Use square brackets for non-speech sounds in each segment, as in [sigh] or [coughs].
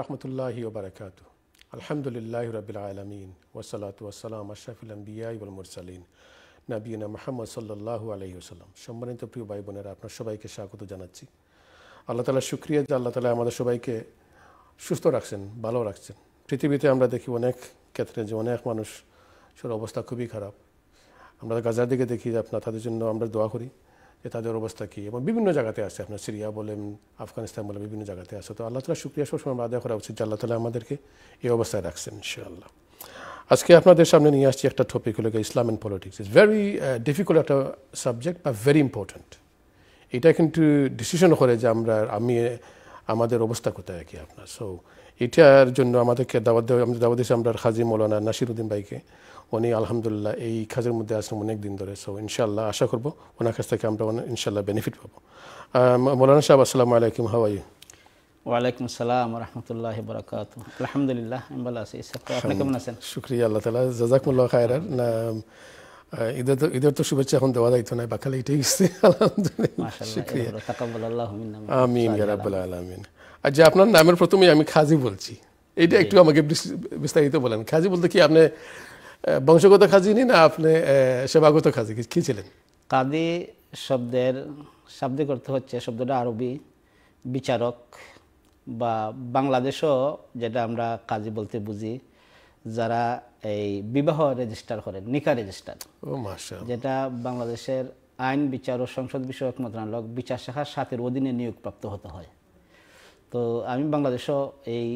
রহমতুল্লাহি ওবরাকাত আলহামদুলিল্লাহ রবিল আলমিন ওসালাত ওয়াসালাম আশরাফুল আম্বিয়াইবুল মুরসালিন নাবিনা মাহমদ সাল্লু আলহি ওসালাম সম্মানিত প্রিয় ভাই বোনেরা আপনার সবাইকে স্বাগত জানাচ্ছি আল্লাহ তালা শুক্রিয়া যে আল্লাহ তালা আমাদের সবাইকে সুস্থ রাখছেন ভালো রাখছেন পৃথিবীতে আমরা দেখি অনেক ক্ষেত্রে যে অনেক মানুষের অবস্থা খুবই খারাপ আমরা গাজার দিকে দেখি যে আপনার তাদের জন্য আমরা দোয়া করি যে তাদের অবস্থা কী এবং বিভিন্ন জায়গাতে আছে আপনার সিরিয়া বলেন আফগানিস্তান বলেন বিভিন্ন জায়গাতে আছে তো আল্লাহ তালা শুক্রিয়া সবসময় আমরা আদায় করা উচিত যে আল্লাহ তালা আমাদেরকে এই অবস্থায় রাখছেন ইনশাআল্লাহ আজকে আপনাদের সামনে নিয়ে আসছি একটা টপিক হলো Islam and politics is very difficult একটা সাবজেক্ট বা ভেরি ইম্পর্ট্যান্ট এটা কিন্তু ডিসিশন করে যে আমরা আমি আমাদের অবস্থা কোথায় কি আপনার সো এটার জন্য আমাদেরকে দাওয়াত দেওয়া আমাদের দাওয়াত আমরা হাজি মৌলানা নাসিরুদ্দিন ভাইকে উনি আলহামদুলিল্লাহ এই কাজের মধ্যে আছেন অনেক দিন ধরে সো ইনশাল্লাহ আশা করবো ওনার কাছ থেকে আমরা ইনশাল্লাহ বেনিফিট পাবো মৌলানা সাহেব আসসালামু আলাইকুম হাওয়াই ওয়ালাইকুম রহমতুল্লাহ বরকাত আলহামদুলিল্লাহ আমি ভালো আছি আপনি কেমন আছেন শুক্রিয়া আল্লাহ তালা জাজাকুল্লাহ ঈদের তো ঈদের তো শুভেচ্ছা এখন দেওয়া দায়িত্ব নাই বাকালে এটাই গেছে [laughs] আলহামদুলিল্লাহ আমিন যে আচ্ছা, আপনার নামের প্রথমে আমি খাজি বলছি এটা একটু আমাকে বিস্তারিত বলেন খাজি বলতে কি আপনি বংশগত খাজিনি না আপনি সেবাগত খাজি কি ছিলেন কাদি শব্দের শাব্দিক অর্থ হচ্ছে শব্দটা আরবি বিচারক বা বাংলাদেশও যেটা আমরা কাজী বলতে বুঝি যারা এই বিবাহ রেজিস্টার করেন নিকা রেজিস্টার যেটা বাংলাদেশের আইন বিচার ও সংসদ বিষয়ক মন্ত্রণালয় বিচার শাখার সাথের অধীনে নিয়োগপ্রাপ্ত হতে হয় তো আমি বাংলাদেশও এই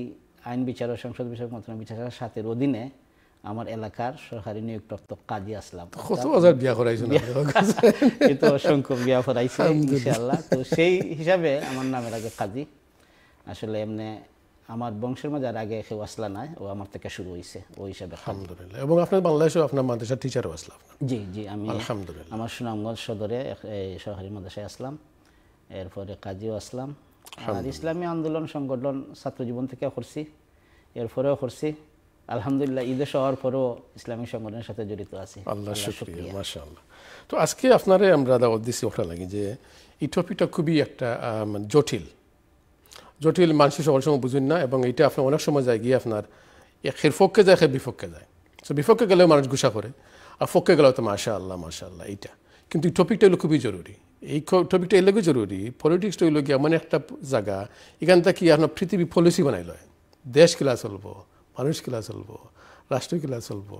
আইন বিচার ও সংসদ বিষয়ক মন্ত্রণালয় বিচার শাখার সাথের অধীনে আমার এলাকার সরকারি নিয়োগপ্রাপ্ত কাজী আসলাম বিয়া কিন্তু [laughs] অসংখ্য বিয়া করাইছে ইনশাল্লাহ তো সেই হিসাবে আমার নামের আগে কাজী আসলে এমনি আমার বংশের মাঝে আর আগে কেউ আসলা নাই ও আমার থেকে শুরু হয়েছে ওই হিসাবে আলহামদুলিল্লাহ এবং আপনার বাংলাদেশেও আপনার মাদ্রাসার টিচারও আসলাম জি জি আমি আলহামদুলিল্লাহ আমার সুনামগঞ্জ সদরে এই সরকারি মাদ্রাসায় আসলাম এরপরে কাজীও আসলাম আর ইসলামী আন্দোলন সংগঠন ছাত্র জীবন থেকে করছি এরপরেও করছি আলহামদুলিল্লাহ ঈদে শহর পরও ইসলামিক সংগঠনের সাথে জড়িত আছি আল্লাহ শুক্রিয়া মাশাআল্লাহ তো আজকে আপনারে আমরা দাওয়াত দিছি ওটা লাগে যে এই টপিকটা খুবই একটা জটিল জটিল মানুষের সবার সময় বুঝুন না এবং এটা আপনার অনেক সময় যায় গিয়ে আপনার একের ফককে যায় একের বিপক্ষে যায় সো বিপক্ষে গেলেও মানুষ গুসা করে আর ফককে গেলেও তো মাশা আল্লাহ মাশা আল্লাহ এইটা কিন্তু এই টপিকটা হলো খুবই জরুরি এই টপিকটা এলাকা জরুরি পলিটিক্সটা হইল গিয়ে এমন একটা জায়গা এখান থেকে আপনার পৃথিবী পলিসি বানাই লয় দেশ খেলা চলবো মানুষ কিলা চলবো রাষ্ট্র কিলা চলবো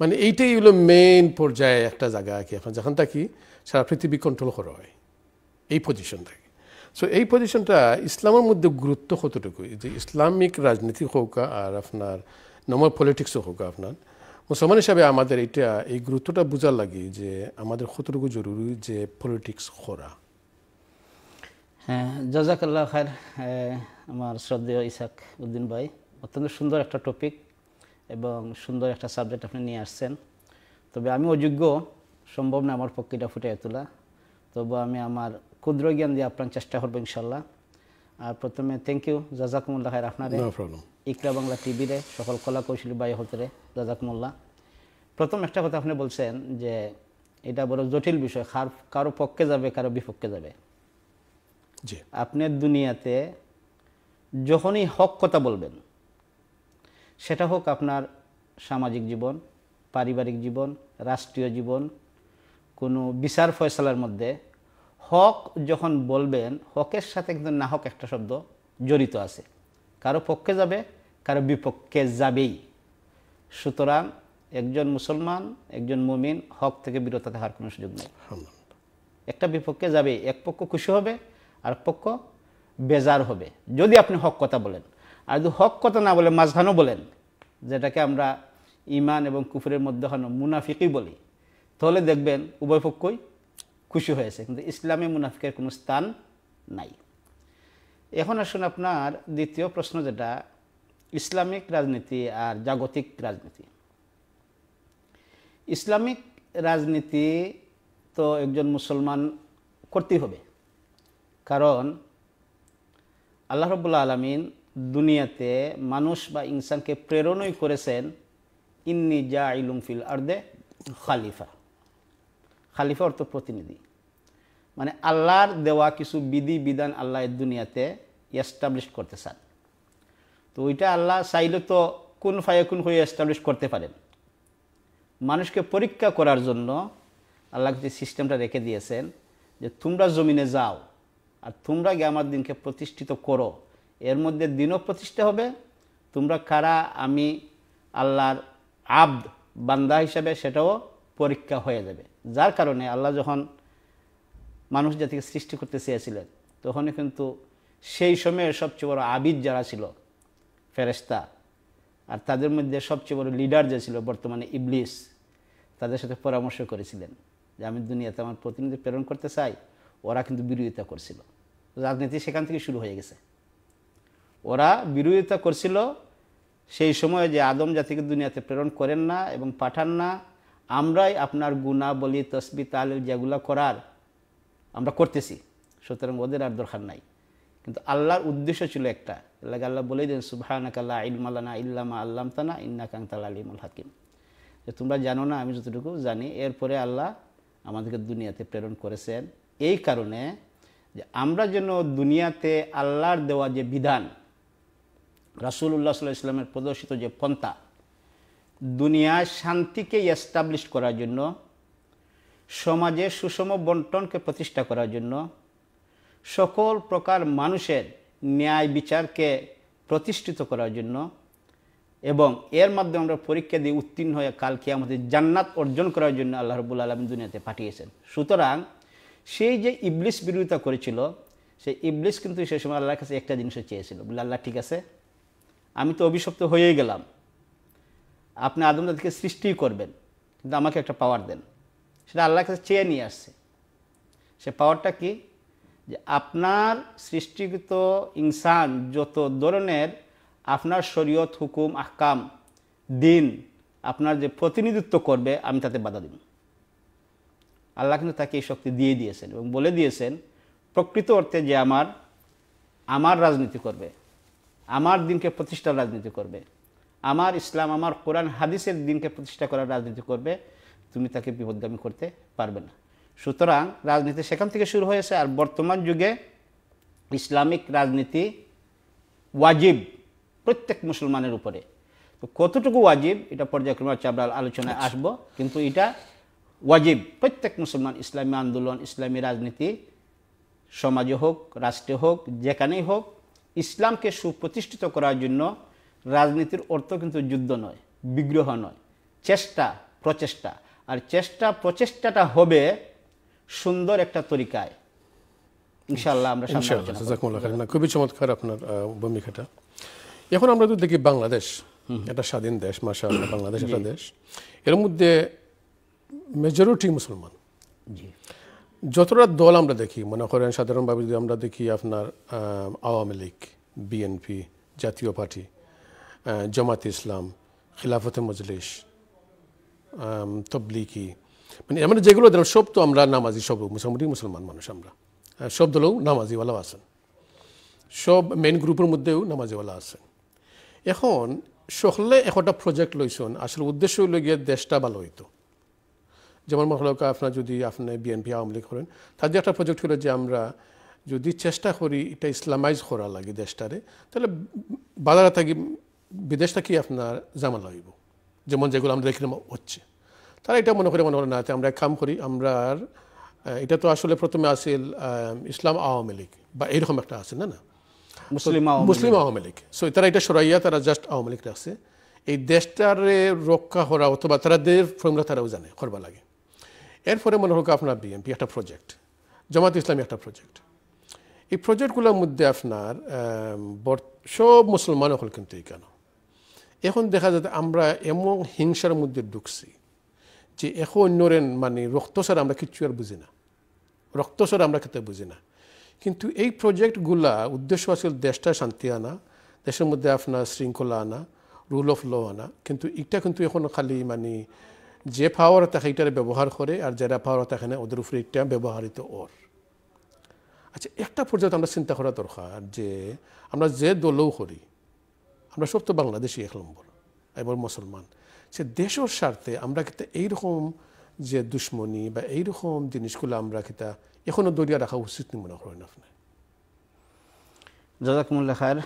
মানে এইটাই হলো মেইন পর্যায়ে একটা জায়গা কি এখন যখন থাকি সারা পৃথিবী কন্ট্রোল করা হয় এই পজিশন থাকে সো এই পজিশনটা ইসলামের মধ্যে গুরুত্ব কতটুকু যে ইসলামিক রাজনীতি হোক আর আপনার নমর পলিটিক্সও হোক আপনার মুসলমান হিসাবে আমাদের এটা এই গুরুত্বটা বোঝার লাগে যে আমাদের কতটুকু জরুরি যে পলিটিক্স করা হ্যাঁ জাজাকাল্লাহ খায়ের আমার শ্রদ্ধেয় ইসাক উদ্দিন ভাই অত্যন্ত সুন্দর একটা টপিক এবং সুন্দর একটা সাবজেক্ট আপনি নিয়ে আসছেন তবে আমি অযোগ্য সম্ভব না আমার পক্ষে এটা ফুটে তোলা তবু আমি আমার ক্ষুদ্র জ্ঞান দিয়ে আপনার চেষ্টা করবো ইনশাল্লাহ আর প্রথমে থ্যাংক ইউ জাজাকুমুল্লাহ হায় আপনার ইকরা বাংলা টিভিরে সকল কলা কৌশলী বাই হতরে জাজাকুমুল্লাহ প্রথম একটা কথা আপনি বলছেন যে এটা বড় জটিল বিষয় কার কারো পক্ষে যাবে কারো বিপক্ষে যাবে আপনার দুনিয়াতে যখনই হক কথা বলবেন সেটা হোক আপনার সামাজিক জীবন পারিবারিক জীবন রাষ্ট্রীয় জীবন কোনো বিচার ফয়সলার মধ্যে হক যখন বলবেন হকের সাথে কিন্তু না হক একটা শব্দ জড়িত আছে কারো পক্ষে যাবে কারো বিপক্ষে যাবেই সুতরাং একজন মুসলমান একজন মুমিন হক থেকে বিরত থাকার কোনো সুযোগ নেই একটা বিপক্ষে যাবে এক পক্ষ খুশি হবে আর পক্ষ বেজার হবে যদি আপনি হক কথা বলেন আর যদি হক কথা না বলে মাঝখানও বলেন যেটাকে আমরা ইমান এবং কুফুরের মধ্যে হন মুনাফিকই বলি তাহলে দেখবেন উভয় পক্ষই খুশি হয়েছে কিন্তু ইসলামে মুনাফিকের কোনো স্থান নাই এখন আসুন আপনার দ্বিতীয় প্রশ্ন যেটা ইসলামিক রাজনীতি আর জাগতিক রাজনীতি ইসলামিক রাজনীতি তো একজন মুসলমান করতেই হবে কারণ আল্লাহ রবুল্লা আলমিন দুনিয়াতে মানুষ বা ইনসানকে প্রেরণই করেছেন ইন্নি জা ইলুম ফিল আর্দে খালিফা খালিফা অর্থ প্রতিনিধি মানে আল্লাহর দেওয়া কিছু বিধি বিধান আল্লাহ দুনিয়াতে এস্টাবলিশ করতে চান তো ওইটা আল্লাহ চাইলে তো কোন ফায়ে কোন হয়ে এস্টাবলিশ করতে পারেন মানুষকে পরীক্ষা করার জন্য আল্লাহ যে সিস্টেমটা রেখে দিয়েছেন যে তোমরা জমিনে যাও আর তোমরা গিয়ে আমার দিনকে প্রতিষ্ঠিত করো এর মধ্যে দিনও প্রতিষ্ঠা হবে তোমরা কারা আমি আল্লাহর আব্দ বান্দা হিসাবে সেটাও পরীক্ষা হয়ে যাবে যার কারণে আল্লাহ যখন মানুষ জাতিকে সৃষ্টি করতে চেয়েছিলেন তখন কিন্তু সেই সময়ে সবচেয়ে বড় আবিদ যারা ছিল ফেরেস্তা আর তাদের মধ্যে সবচেয়ে বড় লিডার যে ছিল বর্তমানে ইবলিস তাদের সাথে পরামর্শ করেছিলেন যে আমি দুনিয়াতে আমার প্রতিনিধি প্রেরণ করতে চাই ওরা কিন্তু বিরোধিতা করছিল রাজনীতি সেখান থেকে শুরু হয়ে গেছে ওরা বিরোধিতা করছিল সেই সময়ে যে আদম জাতিকে দুনিয়াতে প্রেরণ করেন না এবং পাঠান না আমরাই আপনার গুণা বলি তসবি তাল যেগুলো করার আমরা করতেছি সুতরাং ওদের আর দরকার নাই কিন্তু আল্লাহর উদ্দেশ্য ছিল একটা আল্লাহ আল্লাহ বলেই দেন সুবাহানাকাল্লা ইলমালানা ইল্লামা আল্লাম তানা ইন্না কাংতাল আলিমুল হাকিম যে তোমরা জানো না আমি যতটুকু জানি এরপরে আল্লাহ আমাদেরকে দুনিয়াতে প্রেরণ করেছেন এই কারণে যে আমরা যেন দুনিয়াতে আল্লাহর দেওয়া যে বিধান রাসুল্লাহ সাল্লাহ ইসলামের প্রদর্শিত যে পন্থা দুনিয়ায় শান্তিকে এস্টাবলিশ করার জন্য সমাজে সুষম বন্টনকে প্রতিষ্ঠা করার জন্য সকল প্রকার মানুষের ন্যায় বিচারকে প্রতিষ্ঠিত করার জন্য এবং এর মাধ্যমে আমরা পরীক্ষা দিয়ে উত্তীর্ণ হয়ে কালকে আমাদের জান্নাত অর্জন করার জন্য আল্লাহ রবুল আলম দুনিয়াতে পাঠিয়েছেন সুতরাং সেই যে ইবলিশ বিরোধিতা করেছিল সেই ইবলিশ কিন্তু সে সময় আল্লাহর কাছে একটা জিনিসও চেয়েছিল বলে আল্লাহ ঠিক আছে আমি তো অভিশপ্ত হয়েই গেলাম আপনি আদম তাদেরকে সৃষ্টি করবেন কিন্তু আমাকে একটা পাওয়ার দেন সেটা আল্লাহর কাছে চেয়ে নিয়ে আসছে সে পাওয়ারটা কি যে আপনার সৃষ্টিগত ইনসান যত ধরনের আপনার শরীয়ত হুকুম আহকাম দিন আপনার যে প্রতিনিধিত্ব করবে আমি তাতে বাধা দিব আল্লাহ কিন্তু তাকে এই শক্তি দিয়ে দিয়েছেন এবং বলে দিয়েছেন প্রকৃত অর্থে যে আমার আমার রাজনীতি করবে আমার দিনকে প্রতিষ্ঠার রাজনীতি করবে আমার ইসলাম আমার কোরআন হাদিসের দিনকে প্রতিষ্ঠা করার রাজনীতি করবে তুমি তাকে বিপদগামী করতে পারবে না সুতরাং রাজনীতি সেখান থেকে শুরু হয়েছে আর বর্তমান যুগে ইসলামিক রাজনীতি ওয়াজিব প্রত্যেক মুসলমানের উপরে তো কতটুকু ওয়াজিব এটা পর্যায়ক্রমে হচ্ছে আমরা আলোচনায় আচ্ছা। আসব কিন্তু এটা ওয়াজিব প্রত্যেক মুসলমান ইসলামী আন্দোলন ইসলামী রাজনীতি সমাজে হোক রাষ্ট্রে হোক যেখানেই হোক ইসলামকে সুপ্রতিষ্ঠিত করার জন্য রাজনীতির অর্থ কিন্তু যুদ্ধ নয় বিগ্রহ নয় চেষ্টা প্রচেষ্টা আর চেষ্টা প্রচেষ্টাটা হবে সুন্দর একটা তরিকায় ইনশাল্লাহ আমরা খুবই চমৎকার আপনার ভূমিকাটা এখন আমরা তো দেখি বাংলাদেশ একটা স্বাধীন দেশ মাসা বাংলাদেশ [coughs] একটা দেশ এর মধ্যে মেজরিটি মুসলমান জি যতটা দল আমরা দেখি মনে করেন সাধারণভাবে যদি আমরা দেখি আপনার আওয়ামী লীগ বিএনপি জাতীয় পার্টি জামাত ইসলাম খিলাফতে মজলিস তবলিকি মানে আমরা যেগুলো দিলাম সব তো আমরা নামাজি সব মোটামুটি মুসলমান মানুষ আমরা সব দলেও নামাজিওয়ালাও আছেন সব মেন গ্রুপের মধ্যেও নামাজিওয়ালা আছেন এখন সকলে একটা প্রজেক্ট লইছেন আসলে উদ্দেশ্য হইল গিয়ে দেশটা ভালো হইতো যেমন মনে হলো আপনার যদি আপনি বিএনপি আওয়ামী লীগ করেন তাদের একটা প্রজেক্ট হলো যে আমরা যদি চেষ্টা করি এটা ইসলামাইজ করা লাগে দেশটারে তাহলে বাজারে থাকি বিদেশটা কি আপনার জামা লাগিব যেমন যেগুলো আমরা দেখলাম হচ্ছে তারা এটা মনে করে মনে করে না আমরা এক কাম করি আমরা এটা তো আসলে প্রথমে আসিল ইসলাম আওয়ামী লীগ বা এরকম একটা আছে না না মুসলিম আওয়ামী লীগ সো তারা এটা সরাইয়া তারা জাস্ট আওয়ামী লীগ রাখছে এই দেশটারে রক্ষা করা অথবা তারা দের ফর্মুলা তারাও জানে করবা লাগে এরপরে মনে হোক আপনার বিএনপি একটা প্রজেক্ট জামাত ইসলামী একটা প্রজেক্ট এই প্রজেক্টগুলোর মধ্যে আপনার সব মুসলমান হল কিন্তু এই কেন এখন দেখা যাচ্ছে আমরা এমন হিংসার মধ্যে ঢুকছি যে এখন অন্যরেন মানে রক্তসার আমরা কিচ্ছু আর বুঝি না রক্তসার আমরা খেতে বুঝি না কিন্তু এই প্রজেক্টগুলা উদ্দেশ্য আসলে দেশটা শান্তি আনা দেশের মধ্যে আপনার শৃঙ্খলা আনা রুল অফ ল আনা কিন্তু এটা কিন্তু এখন খালি মানে যে পাওয়ার তাকে এটার ব্যবহার করে আর যারা পাওয়ার তাকে না ওদের উপরে একটা ব্যবহারিত ওর আচ্ছা একটা পর্যায়ে আমরা চিন্তা করা দরকার যে আমরা যে দলও করি আমরা সব তো বাংলাদেশি এক নম্বর এবার মুসলমান সে দেশের স্বার্থে আমরা কিন্তু এইরকম যে দুশ্মনী বা এইরকম জিনিসগুলো আমরা কিতা এখনও দরিয়া রাখা উচিত মনে করেন আপনি জজাকমুল্লা খার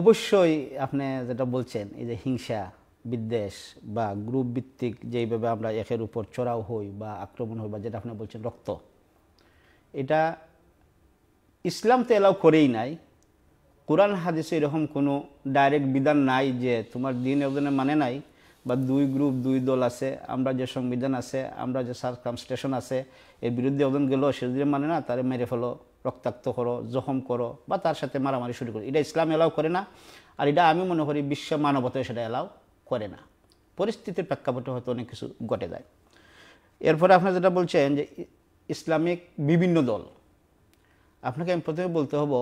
অবশ্যই আপনি যেটা বলছেন এই যে হিংসা বিদ্বেষ বা গ্রুপ ভিত্তিক যেইভাবে আমরা একের উপর চড়াও হই বা আক্রমণ হই বা যেটা আপনি বলছেন রক্ত এটা ইসলাম তো এলাও করেই নাই কোরআন হাদিসে এরকম কোনো ডাইরেক্ট বিধান নাই যে তোমার দিন একজনে মানে নাই বা দুই গ্রুপ দুই দল আছে আমরা যে সংবিধান আছে আমরা যে স্টেশন আছে এর বিরুদ্ধে একজন গেল সে যদি মানে না তারে মেরে ফেলো রক্তাক্ত করো জখম করো বা তার সাথে মারামারি শুরু করো এটা ইসলাম এলাও করে না আর এটা আমি মনে করি বিশ্ব মানবতায় সেটা এলাও করে না পরিস্থিতির প্রেক্ষাপটে হয়তো অনেক কিছু ঘটে যায় এরপরে আপনারা যেটা বলছেন যে ইসলামিক বিভিন্ন দল আপনাকে আমি প্রথমে বলতে হব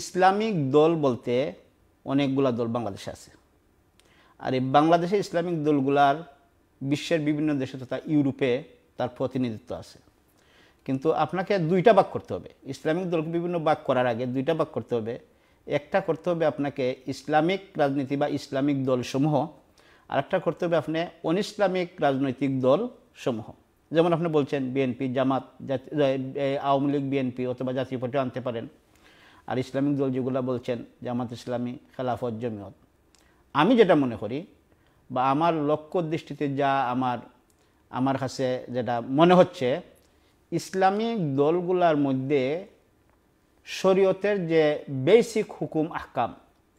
ইসলামিক দল বলতে অনেকগুলা দল বাংলাদেশে আছে আর এই বাংলাদেশে ইসলামিক দলগুলার বিশ্বের বিভিন্ন দেশে তথা ইউরোপে তার প্রতিনিধিত্ব আছে কিন্তু আপনাকে দুইটা বাক করতে হবে ইসলামিক দলকে বিভিন্ন বাক করার আগে দুইটা বাক করতে হবে একটা করতে হবে আপনাকে ইসলামিক রাজনীতি বা ইসলামিক দলসমূহ আর একটা করতে হবে আপনি অন ইসলামিক রাজনৈতিক দলসমূহ যেমন আপনি বলছেন বিএনপি জামাত আওয়ামী লীগ বিএনপি অথবা জাতীয় পার্টি আনতে পারেন আর ইসলামিক দল যেগুলো বলছেন জামাত ইসলামী খেলাফত জমিয়ত আমি যেটা মনে করি বা আমার লক্ষ্য দৃষ্টিতে যা আমার আমার কাছে যেটা মনে হচ্ছে ইসলামিক দলগুলার মধ্যে শরীয়তের যে বেসিক হুকুম আহকাম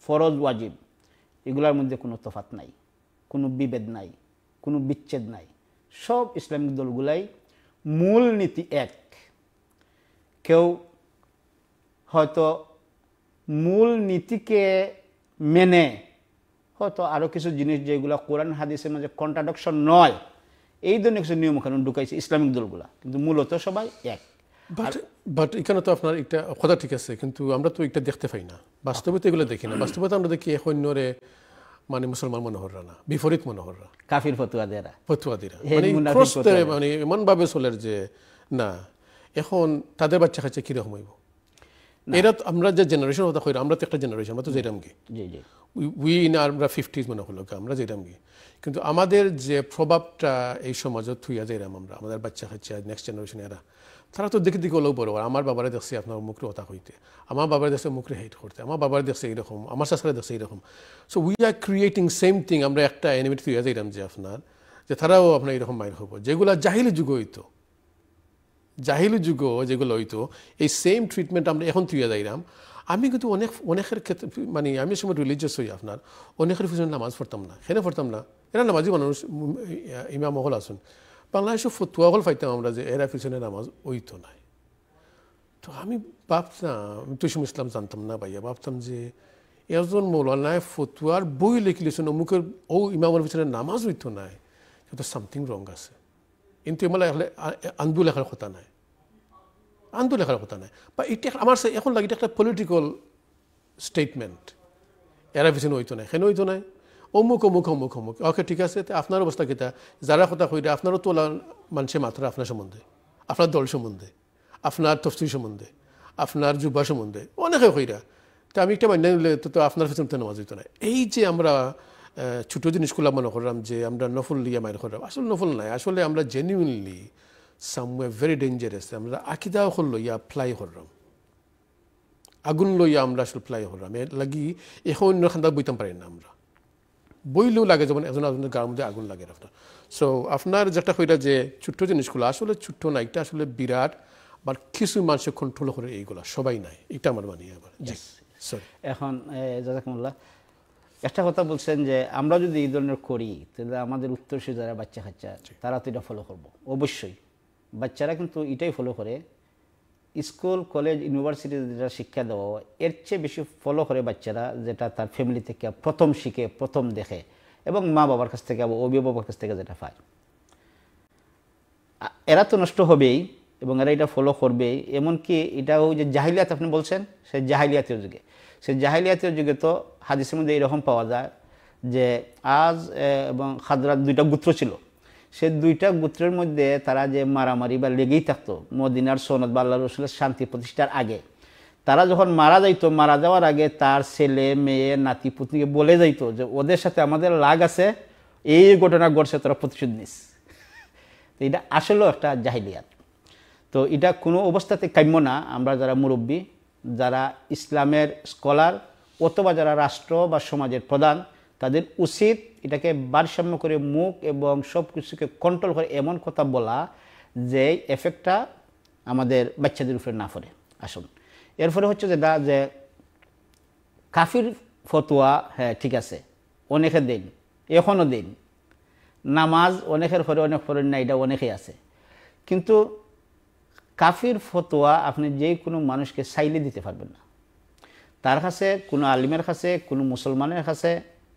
ফরজ ওয়াজিব এগুলোর মধ্যে কোনো তফাত নাই কোনো বিভেদ নাই কোনো বিচ্ছেদ নাই সব ইসলামিক দলগুলাই মূল নীতি এক কেউ হয়তো মূল নীতিকে মেনে হয়তো আরও কিছু জিনিস যেগুলো কোরআন হাদিসের মাঝে কন্ট্রাডাকশন নয় এই ধরনের কিছু নিয়ম ওখানে ঢুকাইছে ইসলামিক দলগুলা কিন্তু মূলত সবাই এক বাট বাট এখানে তো আপনার একটা কথা ঠিক আছে কিন্তু আমরা তো এটা দেখতে পাই না তো এগুলো দেখি না তো আমরা দেখি এখন মানে মুসলমান মনোহররা না বিপরীত মনোহররা কাফির ফতুয়াদেরা ফতুয়াদেরা মানে মানে এমনভাবে চলের যে না এখন তাদের বাচ্চা খাচ্ছে কীরকম হইব এরা আমরা যে জেনারেশন আমরা তো একটা জেনারেশন আমরা তো যেরাম গে উই ইন আমরা ফিফটিজ মনে হলো আমরা যেরাম গে কিন্তু আমাদের যে প্রভাবটা এই সমাজত থুইয়া যেরাম আমরা আমাদের বাচ্চা খাচ্ছে নেক্সট জেনারেশন এরা তারা তো দেখে দেখে হলেও বড় আমার বাবার দেখছে আপনার মুখে কথা হইতে আমার বাবার দেখছে মুখে হেট করতে আমার বাবার দেখছে এইরকম আমার শাসকারে দেখছে এইরকম so we are creating same thing আমরা একটা এনিমেট তুইয়া যাইলাম যে আপনার যে তারাও আপনার এরকম মাইন হবো যেগুলো জাহিল যুগ হইতো জাহিল যুগ যেগুলো হইতো এই সেম ট্রিটমেন্ট আমরা এখন তুই যাইলাম আমি কিন্তু অনেক অনেকের ক্ষেত্রে মানে আমি সময় রিলিজিয়াস হই আপনার অনেকের পিছনে নামাজ পড়তাম না খেলে পড়তাম না এরা নামাজি মানুষ ইমা মহল আসুন বাংলাদেশে ফতুয়া হল ফাইতাম আমরা যে এরা পিছনে নামাজ ওই তো নাই তো আমি ভাবতাম আমি তুসিম ইসলাম জানতাম না ভাইয়া ভাবতাম যে একজন মৌলানায় ফতুয়ার বই লিখছেন অমুকের ও ইমামের পিছনে নামাজ হইতো নাই তো সামথিং রং আছে কিন্তু ইমালা আন্দু লেখার কথা নাই আন্দু লেখার কথা নাই বা এটা আমার এখন লাগে এটা একটা পলিটিক্যাল স্টেটমেন্ট এরা পিছনে হইতো নাই সেন হইতো নাই অমুক অমুক অমুক অমুক ওকে ঠিক আছে আপনার অবস্থা কীটা যারা কথা কইরা আপনারও তোলা মানুষের মাথার আপনার সম্বন্ধে আপনার দল সম্বন্ধে আপনার তফসির সম্বন্ধে আপনার যুবা সম্বন্ধে অনেকে কইরা তো আমি একটা মান্য নিলে তো আপনার পেছনে তো নামাজ হইতো না এই যে আমরা ছোটো জিনিসগুলো মনে করলাম যে আমরা নফল লিয়া মায়ের করলাম আসলে নফল নাই আসলে আমরা জেনুইনলি সামওয়ে ভেরি ডেঞ্জারাস আমরা আকিদা হল লইয়া ফ্লাই করলাম আগুন লইয়া আমরা আসলে ফ্লাই করলাম এর লাগি এখন খান্দা বইতাম পারি না আমরা বইলেও লাগে যেমন একজন আপনার গার মধ্যে আগুন লাগে আপনার সো আপনার যেটা হইলা যে ছোট্ট জিনিসগুলো আসলে ছোট্ট না এটা আসলে বিরাট বা কিছু মানুষের কন্ট্রোল করে এইগুলা সবাই নাই এটা আমার মানি আবার এখন জাজাকুমুল্লাহ একটা কথা বলছেন যে আমরা যদি এই ধরনের করি তাহলে আমাদের উত্তরসূরি যারা বাচ্চা কাচ্চা তারা তো এটা ফলো করবো অবশ্যই বাচ্চারা কিন্তু এটাই ফলো করে স্কুল কলেজ ইউনিভার্সিটিতে যেটা শিক্ষা দেওয়া হয় এর চেয়ে বেশি ফলো করে বাচ্চারা যেটা তার ফ্যামিলি থেকে প্রথম শিখে প্রথম দেখে এবং মা বাবার কাছ থেকে অভিভাবকের কাছ থেকে যেটা পায় এরা তো নষ্ট হবেই এবং এরা এটা ফলো করবেই এমনকি এটাও যে জাহিলিয়াত আপনি বলছেন সে জাহিলিয়াতের যুগে সে জাহিলিয়াতের যুগে তো হাদিসের মধ্যে এরকম পাওয়া যায় যে আজ এবং খাদরা দুইটা গুত্র ছিল সে দুইটা গোত্রের মধ্যে তারা যে মারামারি বা লেগেই থাকতো মদিনার সনদ বা আল্লাহ রসুলের শান্তি প্রতিষ্ঠার আগে তারা যখন মারা যাইতো মারা যাওয়ার আগে তার ছেলে মেয়ে নাতি পুতনিকে বলে যাইতো যে ওদের সাথে আমাদের লাগ আছে এই ঘটনা ঘটছে তারা প্রতিশোধ নিস তো এটা আসলেও একটা জাহিলিয়াত তো এটা কোনো অবস্থাতে কাম্য না আমরা যারা মুরব্বী যারা ইসলামের স্কলার অথবা যারা রাষ্ট্র বা সমাজের প্রধান তাদের উচিত এটাকে ভারসাম্য করে মুখ এবং সব কিছুকে কন্ট্রোল করে এমন কথা বলা যে এফেক্টটা আমাদের বাচ্চাদের উপরে না পড়ে আসুন এরপরে হচ্ছে যেটা যে কাফির ফতোয়া হ্যাঁ ঠিক আছে অনেকে দিন এখনও দিন নামাজ অনেকের পরে অনেক পরে না এটা অনেকেই আছে কিন্তু কাফির ফতোয়া আপনি যে কোনো মানুষকে সাইলে দিতে পারবেন না তার কাছে কোনো আলিমের কাছে কোনো মুসলমানের কাছে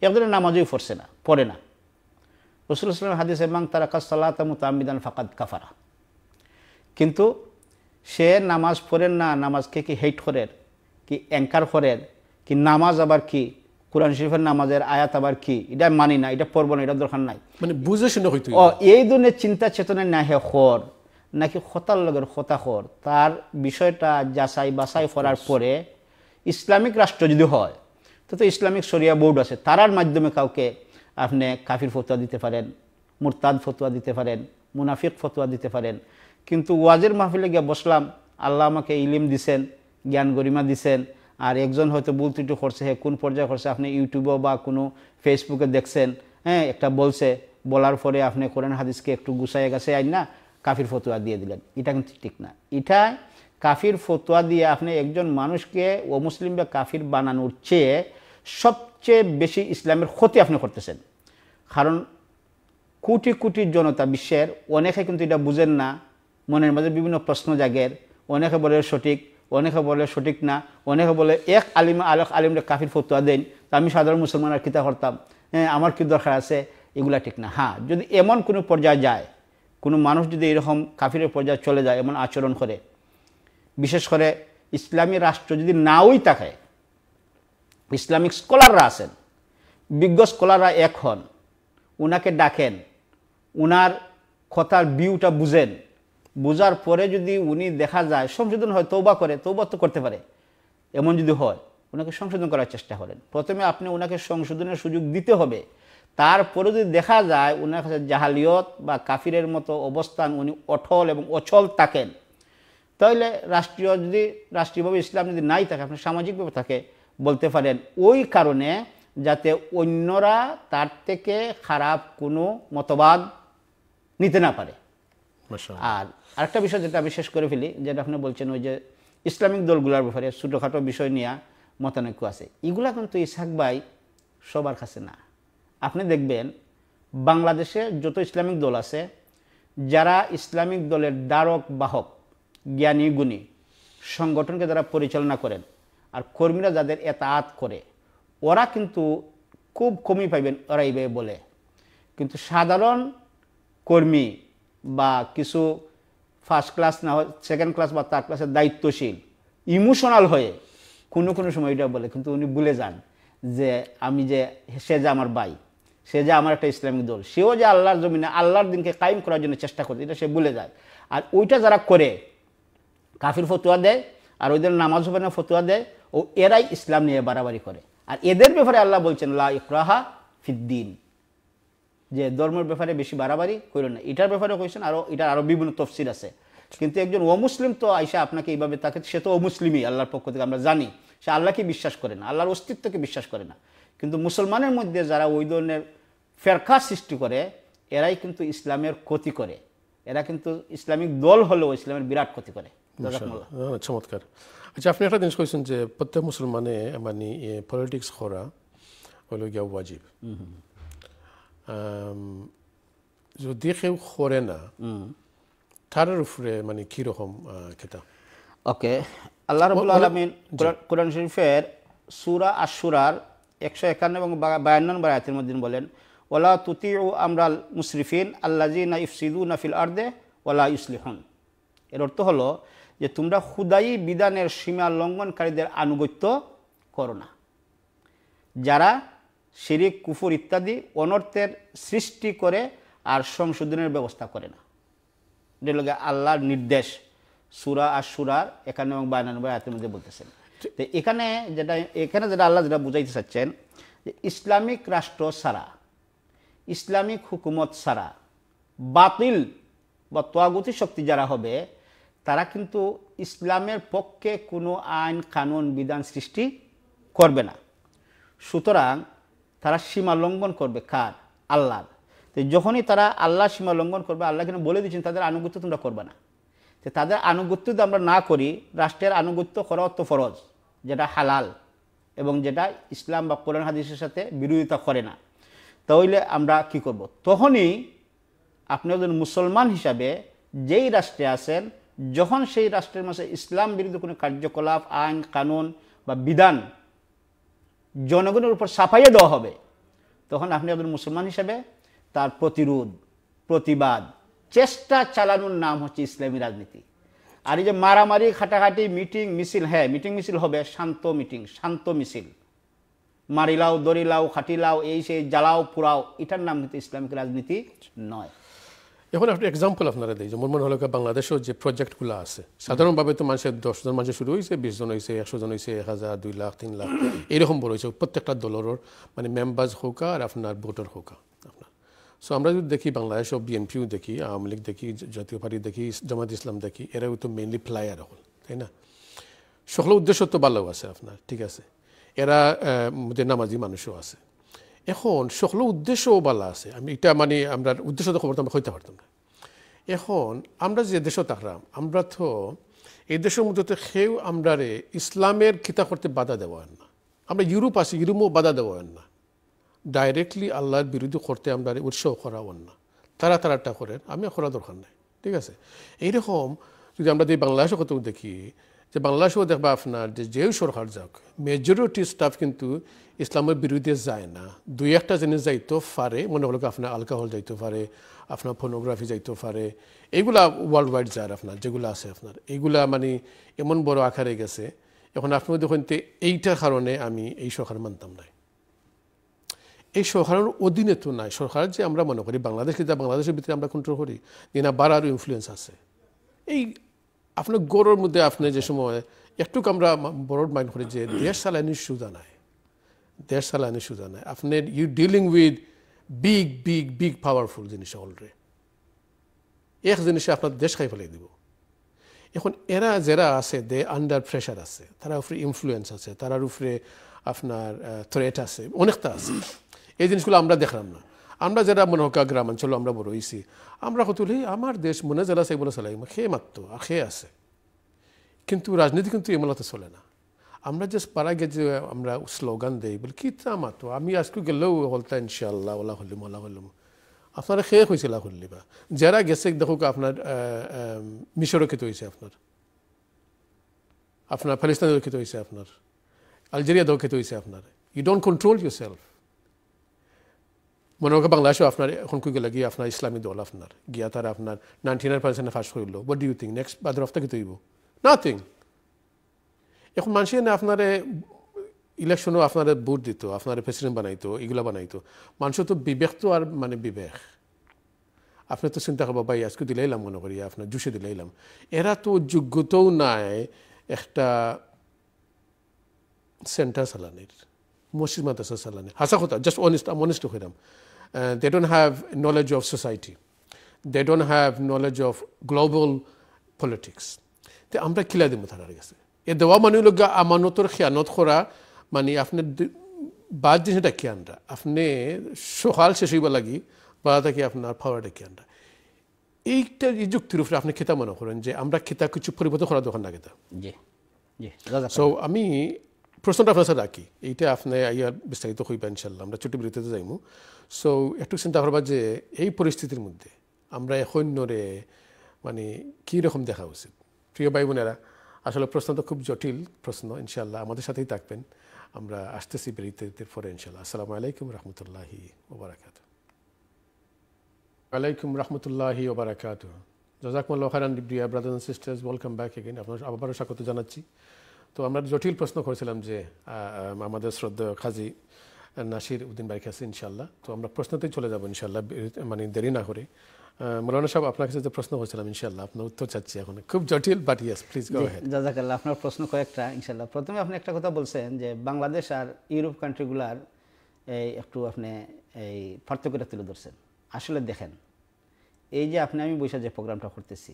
একজনের নামাজই পড়ছে না পড়ে না রসুল ইসলাম হাদিস মাং তারা কাসালাত মুতামিদান ফাকাদ কাফারা কিন্তু সে নামাজ পড়েন না নামাজকে কি হেট করেন কি অ্যাঙ্কার করেন কি নামাজ আবার কি কোরআন শরীফের নামাজের আয়াত আবার কি এটা মানি না এটা পড়বো না এটা দরকার নাই মানে বুঝে শুনে হইতো ও এই ধরনের চিন্তা চেতনা না হে হর নাকি হতার লগের হতা হর তার বিষয়টা যাচাই বাছাই করার পরে ইসলামিক রাষ্ট্র যদি হয় তো ইসলামিক শরিয়া বোর্ড আছে তারার মাধ্যমে কাউকে আপনি কাফির ফতোয়া দিতে পারেন মুরতাদ ফতোয়া দিতে পারেন মুনাফিক ফতোয়া দিতে পারেন কিন্তু ওয়াজের মাহফিলে গিয়ে বসলাম আল্লাহ আমাকে ইলিম দিছেন জ্ঞান গরিমা দিছেন আর একজন হয়তো ভুল ত্রুটি করছে হ্যাঁ কোন পর্যায়ে করছে আপনি ইউটিউবে বা কোনো ফেসবুকে দেখছেন হ্যাঁ একটা বলছে বলার পরে আপনি কোরআন হাদিসকে একটু গুছাইয়া গেছে আইন না কাফির ফতোয়া দিয়ে দিলেন এটা কিন্তু ঠিক না এটা কাফির ফতোয়া দিয়ে আপনি একজন মানুষকে ও মুসলিম বা কাফির বানানোর চেয়ে সবচেয়ে বেশি ইসলামের ক্ষতি আপনি করতেছেন কারণ কোটি কোটি জনতা বিশ্বের অনেকে কিন্তু এটা বুঝেন না মনের মাঝে বিভিন্ন প্রশ্ন জাগের অনেকে বলে সঠিক অনেকে বলে সঠিক না অনেকে বলে এক আলিম আলেক আলিমরা কাফির ফতোয়া দেন তা আমি সাধারণ মুসলমান আর কিতা করতাম হ্যাঁ আমার কি দরকার আছে এগুলা ঠিক না হ্যাঁ যদি এমন কোনো পর্যায়ে যায় কোনো মানুষ যদি এরকম কাফিরের পর্যায়ে চলে যায় এমন আচরণ করে বিশেষ করে ইসলামী রাষ্ট্র যদি নাওই থাকে ইসলামিক স্কলাররা আছেন বিজ্ঞ স্কলাররা এক হন উনাকে ডাকেন উনার কথার বিউটা বুঝেন বোঝার পরে যদি উনি দেখা যায় সংশোধন হয় তৌবা করে তৌবা তো করতে পারে এমন যদি হয় ওনাকে সংশোধন করার চেষ্টা করেন প্রথমে আপনি ওনাকে সংশোধনের সুযোগ দিতে হবে তারপরে যদি দেখা যায় ওনার কাছে জাহালিয়ত বা কাফিরের মতো অবস্থান উনি অঠল এবং অচল থাকেন তাহলে রাষ্ট্রীয় যদি রাষ্ট্রীয়ভাবে ইসলাম যদি নাই থাকে আপনার সামাজিকভাবে থাকে বলতে পারেন ওই কারণে যাতে অন্যরা তার থেকে খারাপ কোনো মতবাদ নিতে না পারে আর আরেকটা বিষয় যেটা আমি শেষ করে ফেলি যেটা আপনি বলছেন ওই যে ইসলামিক দলগুলোর ব্যাপারে ছোটোখাটো বিষয় নিয়ে মতানৈক্য আছে এগুলা কিন্তু ইসাক ভাই সবার কাছে না আপনি দেখবেন বাংলাদেশে যত ইসলামিক দল আছে যারা ইসলামিক দলের দ্বারক বাহক জ্ঞানী গুণী সংগঠনকে যারা পরিচালনা করেন আর কর্মীরা যাদের এতায়াত করে ওরা কিন্তু খুব কমই পাইবেন ওরা এইভাবে বলে কিন্তু সাধারণ কর্মী বা কিছু ফার্স্ট ক্লাস না হয় সেকেন্ড ক্লাস বা থার্ড ক্লাসের দায়িত্বশীল ইমোশনাল হয়ে কোনো কোনো সময় এটা বলে কিন্তু উনি ভুলে যান যে আমি যে সে যে আমার ভাই সে যে আমার একটা ইসলামিক দল সেও যে আল্লাহর জমিনে আল্লাহর দিনকে কায়েম করার জন্য চেষ্টা করছে এটা সে ভুলে যায় আর ওইটা যারা করে কাফির ফতুয়া দেয় আর ওদের নামাজ হবে না ফতুয়া দেয় ও এরাই ইসলাম নিয়ে বাড়াবাড়ি করে আর এদের ব্যাপারে আল্লাহ বলছেন লা ইকরাহা ফিদ্দিন যে ধর্মের ব্যাপারে বেশি বাড়াবাড়ি করল না এটার ব্যাপারে কইছেন আরও এটার আরও বিভিন্ন তফসিল আছে কিন্তু একজন অমুসলিম তো আইসা আপনাকে এইভাবে তাকে সে তো অমুসলিমই আল্লাহর পক্ষ থেকে আমরা জানি সে আল্লাহকে বিশ্বাস করে না আল্লাহর অস্তিত্বকে বিশ্বাস করে না কিন্তু মুসলমানের মধ্যে যারা ওই ধরনের ফেরকা সৃষ্টি করে এরাই কিন্তু ইসলামের ক্ষতি করে এরা কিন্তু ইসলামিক দল হলেও ইসলামের বিরাট ক্ষতি করে হ্যাঁ, চমৎকার আচ্ছা আপনি একটা জিনিস কইছেন যে প্রত্যেক মুসলমানে মানে পলিটিক্স করা হলো গিয়া ওয়াজিব যদি কেউ করে না তার উপরে মানে কীরকম খেতা ওকে আল্লাহ রবুল আলমিন কোরআন শরীফের সুরা আশুরার একশো একান্ন এবং বায়ান্ন নম্বর আয়াতের মধ্যে বলেন ওলা তুতি ও আমরাল মুসরিফিন আল্লাজিনা ইফসিদু নাফিল আর্দে ওলা ইসলিহন এর অর্থ হলো যে তোমরা খুদাই বিধানের সীমা লঙ্ঘনকারীদের আনুগত্য করো না যারা শিরিক কুফুর ইত্যাদি অনর্থের সৃষ্টি করে আর সংশোধনের ব্যবস্থা করে না এটা আল্লাহর নির্দেশ সুরা আর সুরার এখানে এবং বায়না নম্বর মধ্যে বলতেছেন তো এখানে যেটা এখানে যেটা আল্লাহ যেটা বুঝাইতে চাচ্ছেন যে ইসলামিক রাষ্ট্র সারা ইসলামিক হুকুমত সারা বাতিল বা তোয়াগতি শক্তি যারা হবে তারা কিন্তু ইসলামের পক্ষে কোনো আইন কানুন বিধান সৃষ্টি করবে না সুতরাং তারা সীমা লঙ্ঘন করবে কার আল্লাহর তো যখনই তারা আল্লাহ সীমা লঙ্ঘন করবে আল্লাহ কিন্তু বলে দিচ্ছেন তাদের আনুগত্য তোমরা করবে না তো তাদের আনুগত্য যদি আমরা না করি রাষ্ট্রের আনুগত্য করা অত ফরজ যেটা হালাল এবং যেটা ইসলাম বা কোরআন হাদিসের সাথে বিরোধিতা করে না তাহলে আমরা কি করব তখনই আপনি একজন মুসলমান হিসাবে যেই রাষ্ট্রে আছেন যখন সেই রাষ্ট্রের মাঝে ইসলাম বিরুদ্ধে কোনো কার্যকলাপ আইন কানুন বা বিধান জনগণের উপর সাফাইয়ে দেওয়া হবে তখন আপনি একজন মুসলমান হিসেবে তার প্রতিরোধ প্রতিবাদ চেষ্টা চালানোর নাম হচ্ছে ইসলামী রাজনীতি আর এই যে মারামারি খাটাখাটি মিটিং মিছিল হ্যাঁ মিটিং মিছিল হবে শান্ত মিটিং শান্ত মিছিল মারিলাও দড়িলাও খাটিলাও এই সেই জ্বালাও পুরাও এটার নাম কিন্তু ইসলামিক রাজনীতি নয় এখন একটা এক্সাম্পল আপনারা দিই যেমন মনে হলো বাংলাদেশেও যে প্রজেক্টগুলো আছে সাধারণভাবে তো মানুষের দশজন মানুষের শুরু হয়েছে বিশ জন হয়েছে একশো জন হয়েছে এক হাজার দুই লাখ তিন লাখ এরকম বড় হয়েছে প্রত্যেকটা দলের মানে মেম্বার্স হোক আর আপনার ভোটার হোক আপনার সো আমরা যদি দেখি ও বিএনপিও দেখি আওয়ামী লীগ দেখি জাতীয় পার্টি দেখি জামাত ইসলাম দেখি এরাও তো মেইনলি প্লায়ার হল তাই না সকল উদ্দেশ্য তো ভালো আছে আপনার ঠিক আছে এরা মধ্যে নামাজি মানুষও আছে এখন সকল উদ্দেশ্যও বলা আছে আমি এটা মানে আমরা উদ্দেশ্য তো খবর তো আমরা হইতে পারতাম না এখন আমরা যে দেশ থাকলাম আমরা তো এই দেশের মধ্যে তো খেয়েও আমরা ইসলামের খিতা করতে বাধা দেওয়া না আমরা ইউরোপ আছি ইউরোপও বাধা দেওয়া না ডাইরেক্টলি আল্লাহর বিরুদ্ধে করতে আমরা উৎসাহ করাও না তারা একটা করেন আমি করা দরকার নাই ঠিক আছে এইরকম যদি আমরা এই বাংলাদেশের কথা দেখি যে বাংলাদেশেও দেখবা আপনার যে যেও সরকার যাক মেজরিটি স্টাফ কিন্তু ইসলামের বিরুদ্ধে যায় না দুই একটা জিনিস যাইতে পারে মনে হলো আপনার অ্যালকোহল যাইতে পারে আপনার ফোনোগ্রাফি যাইতে পারে এইগুলা ওয়ার্ল্ড ওয়াইড যায় আপনার যেগুলো আছে আপনার এইগুলা মানে এমন বড় আকারে গেছে এখন আপনি দেখুন এইটার কারণে আমি এই সরকার মানতাম না এই সরকারের অধীনে তো নাই সরকার যে আমরা মনে করি বাংলাদেশ কিন্তু বাংলাদেশের ভিতরে আমরা কন্ট্রোল করি দিনা বাড়ারও ইনফ্লুয়েন্স আছে এই আপনার গৌরবের মধ্যে আপনি যে সময় একটু আমরা বড় মাইন্ড করি যে দেশ চালানির সুবিধা নাই দেড় সাল আনি সোজা নাই আপনি you dealing with big big big powerful জিনিস অলরে এক জিনিসে আপনার দেশ খাই ফেলাই দিব এখন এরা যারা আছে দে আন্ডার প্রেশার আছে তারা উপরে ইনফ্লুয়েন্স আছে তারার উপরে আপনার থ্রেট আছে অনেকটা আছে এই জিনিসগুলো আমরা দেখলাম না আমরা যারা মনে হোক গ্রামাঞ্চল আমরা বড় আমরা কত আমার দেশ মনে জেলা চাই বলে চালাই খেয়ে মাত্র খেয়ে আছে কিন্তু রাজনীতি কিন্তু এমলাতে চলে না আমরা জাস্ট পারা গেছে আমরা স্লোগান দেই বলে কি মাতো আমি আজকে গেলেও হলতা ইনশাল্লাহ ওলা হলিম ওলা হলিম আপনার শেষ হয়েছিল হল্লিবা যারা গেছে দেখুক আপনার মিশরক্ষিত হয়েছে আপনার আপনার ফ্যালিস্তানে রক্ষিত হয়েছে আপনার আলজেরিয়া দক্ষিত হয়েছে আপনার you don't control yourself মনে হোক বাংলাদেশেও আপনার এখন কুই গেলে গিয়ে আপনার ইসলামী দল আপনার গিয়া তারা আপনার নাইনটি নাইন পার্সেন্ট ফার্স্ট হইল বাট ডিউ থিঙ্ক নেক্সট বাদ রফতা কি তৈব নাথিং এখন মানুষের না আপনারে ইলেকশনও আপনারা ভোট দিত আপনারা প্রেসিডেন্ট বানাইতো এগুলো বানাইতো মানুষের তো বিবেক তো আর মানে বিবেক আপনি তো চিন্তা করবো ভাই আজকে দিলাইলাম মনে করি আপনার জুসে দিলাইলাম এরা তো যোগ্যতাও নাই একটা সেন্টার চালানির মসজিদ মাদ্রাসা চালানি হাসা কথা জাস্ট অনেস্ট আমি অনেস্ট হইলাম they don't have knowledge of society they don't have knowledge of global politics তো আমরা কিলা দিব তারা গেছে এ দেওয়া মানুষ আমানতর খেয়ানত করা মানে আপনার বাদ জিনিস এটা খেয়ানরা আপনি সকাল শেষ হইবা লাগি বা থাকি আপনার ফাওয়াটা খেয়ানরা এইটা এই যুক্তির উপরে আপনি খেতা মনে করেন যে আমরা খেতা কিছু পরিবর্তন করা দোকান না খেতা সো আমি প্রশ্নটা আপনার সাথে রাখি এইটা আপনি আইয়ার বিস্তারিত হইবা ইনশাল্লাহ আমরা ছুটি বিরতিতে যাইমু সো একটু চিন্তা করবা যে এই পরিস্থিতির মধ্যে আমরা এখন নরে মানে কী রকম দেখা উচিত প্রিয় ভাই বোনেরা আসলে প্রশ্নটা খুব জটিল প্রশ্ন ইনশাল্লাহ আমাদের সাথেই থাকবেন আমরা আসতেছি বেরিতে পরে ইনশাল্লাহ আসসালামু আলাইকুম রহমতুল্লাহি ওবরাকাত আলাইকুম রহমতুল্লাহি ওবরাকাত জজাকমুল্লাহ খারান ডিব্রিয়া brothers and sisters welcome back again আপনার আবারও স্বাগত জানাচ্ছি তো আমরা জটিল প্রশ্ন করেছিলাম যে আমাদের শ্রদ্ধা খাজি নাসির উদ্দিন বাইক আছে ইনশাল্লাহ তো আমরা প্রশ্নতেই চলে যাবো ইনশাল্লাহ মানে দেরি না করে মৌলানা সাহেব আপনার কাছে যে প্রশ্ন করেছিলাম ইনশাল্লাহ আপনার উত্তর চাচ্ছি এখন খুব জটিল বাট ইয়াস প্লিজ গো জাজাকাল্লাহ আপনার প্রশ্ন কয়েকটা ইনশাল্লাহ প্রথমে আপনি একটা কথা বলছেন যে বাংলাদেশ আর ইউরোপ কান্ট্রিগুলার এই একটু আপনি এই পার্থক্যটা তুলে ধরছেন আসলে দেখেন এই যে আপনি আমি বৈশাখ যে প্রোগ্রামটা করতেছি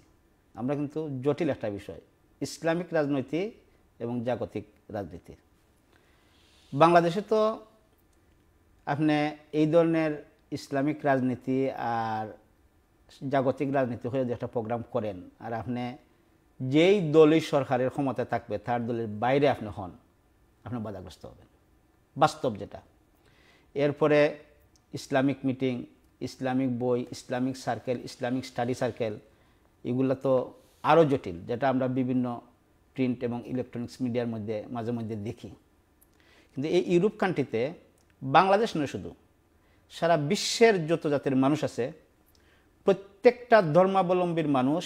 আমরা কিন্তু জটিল একটা বিষয় ইসলামিক রাজনৈতিক এবং জাগতিক রাজনীতি বাংলাদেশে তো আপনি এই ধরনের ইসলামিক রাজনীতি আর জাগতিক রাজনীতি হয়ে যে একটা প্রোগ্রাম করেন আর আপনি যেই দলই সরকারের ক্ষমতা থাকবে তার দলের বাইরে আপনি হন আপনি বাধাগ্রস্ত হবেন বাস্তব যেটা এরপরে ইসলামিক মিটিং ইসলামিক বই Islamic circle Islamic study circle এগুলো তো আরও জটিল যেটা আমরা বিভিন্ন প্রিন্ট এবং ইলেকট্রনিক্স মিডিয়ার মধ্যে মাঝে মধ্যে দেখি কিন্তু এই ইউরোপ কান্ট্রিতে বাংলাদেশ নয় শুধু সারা বিশ্বের যত জাতির মানুষ আছে প্রত্যেকটা ধর্মাবলম্বীর মানুষ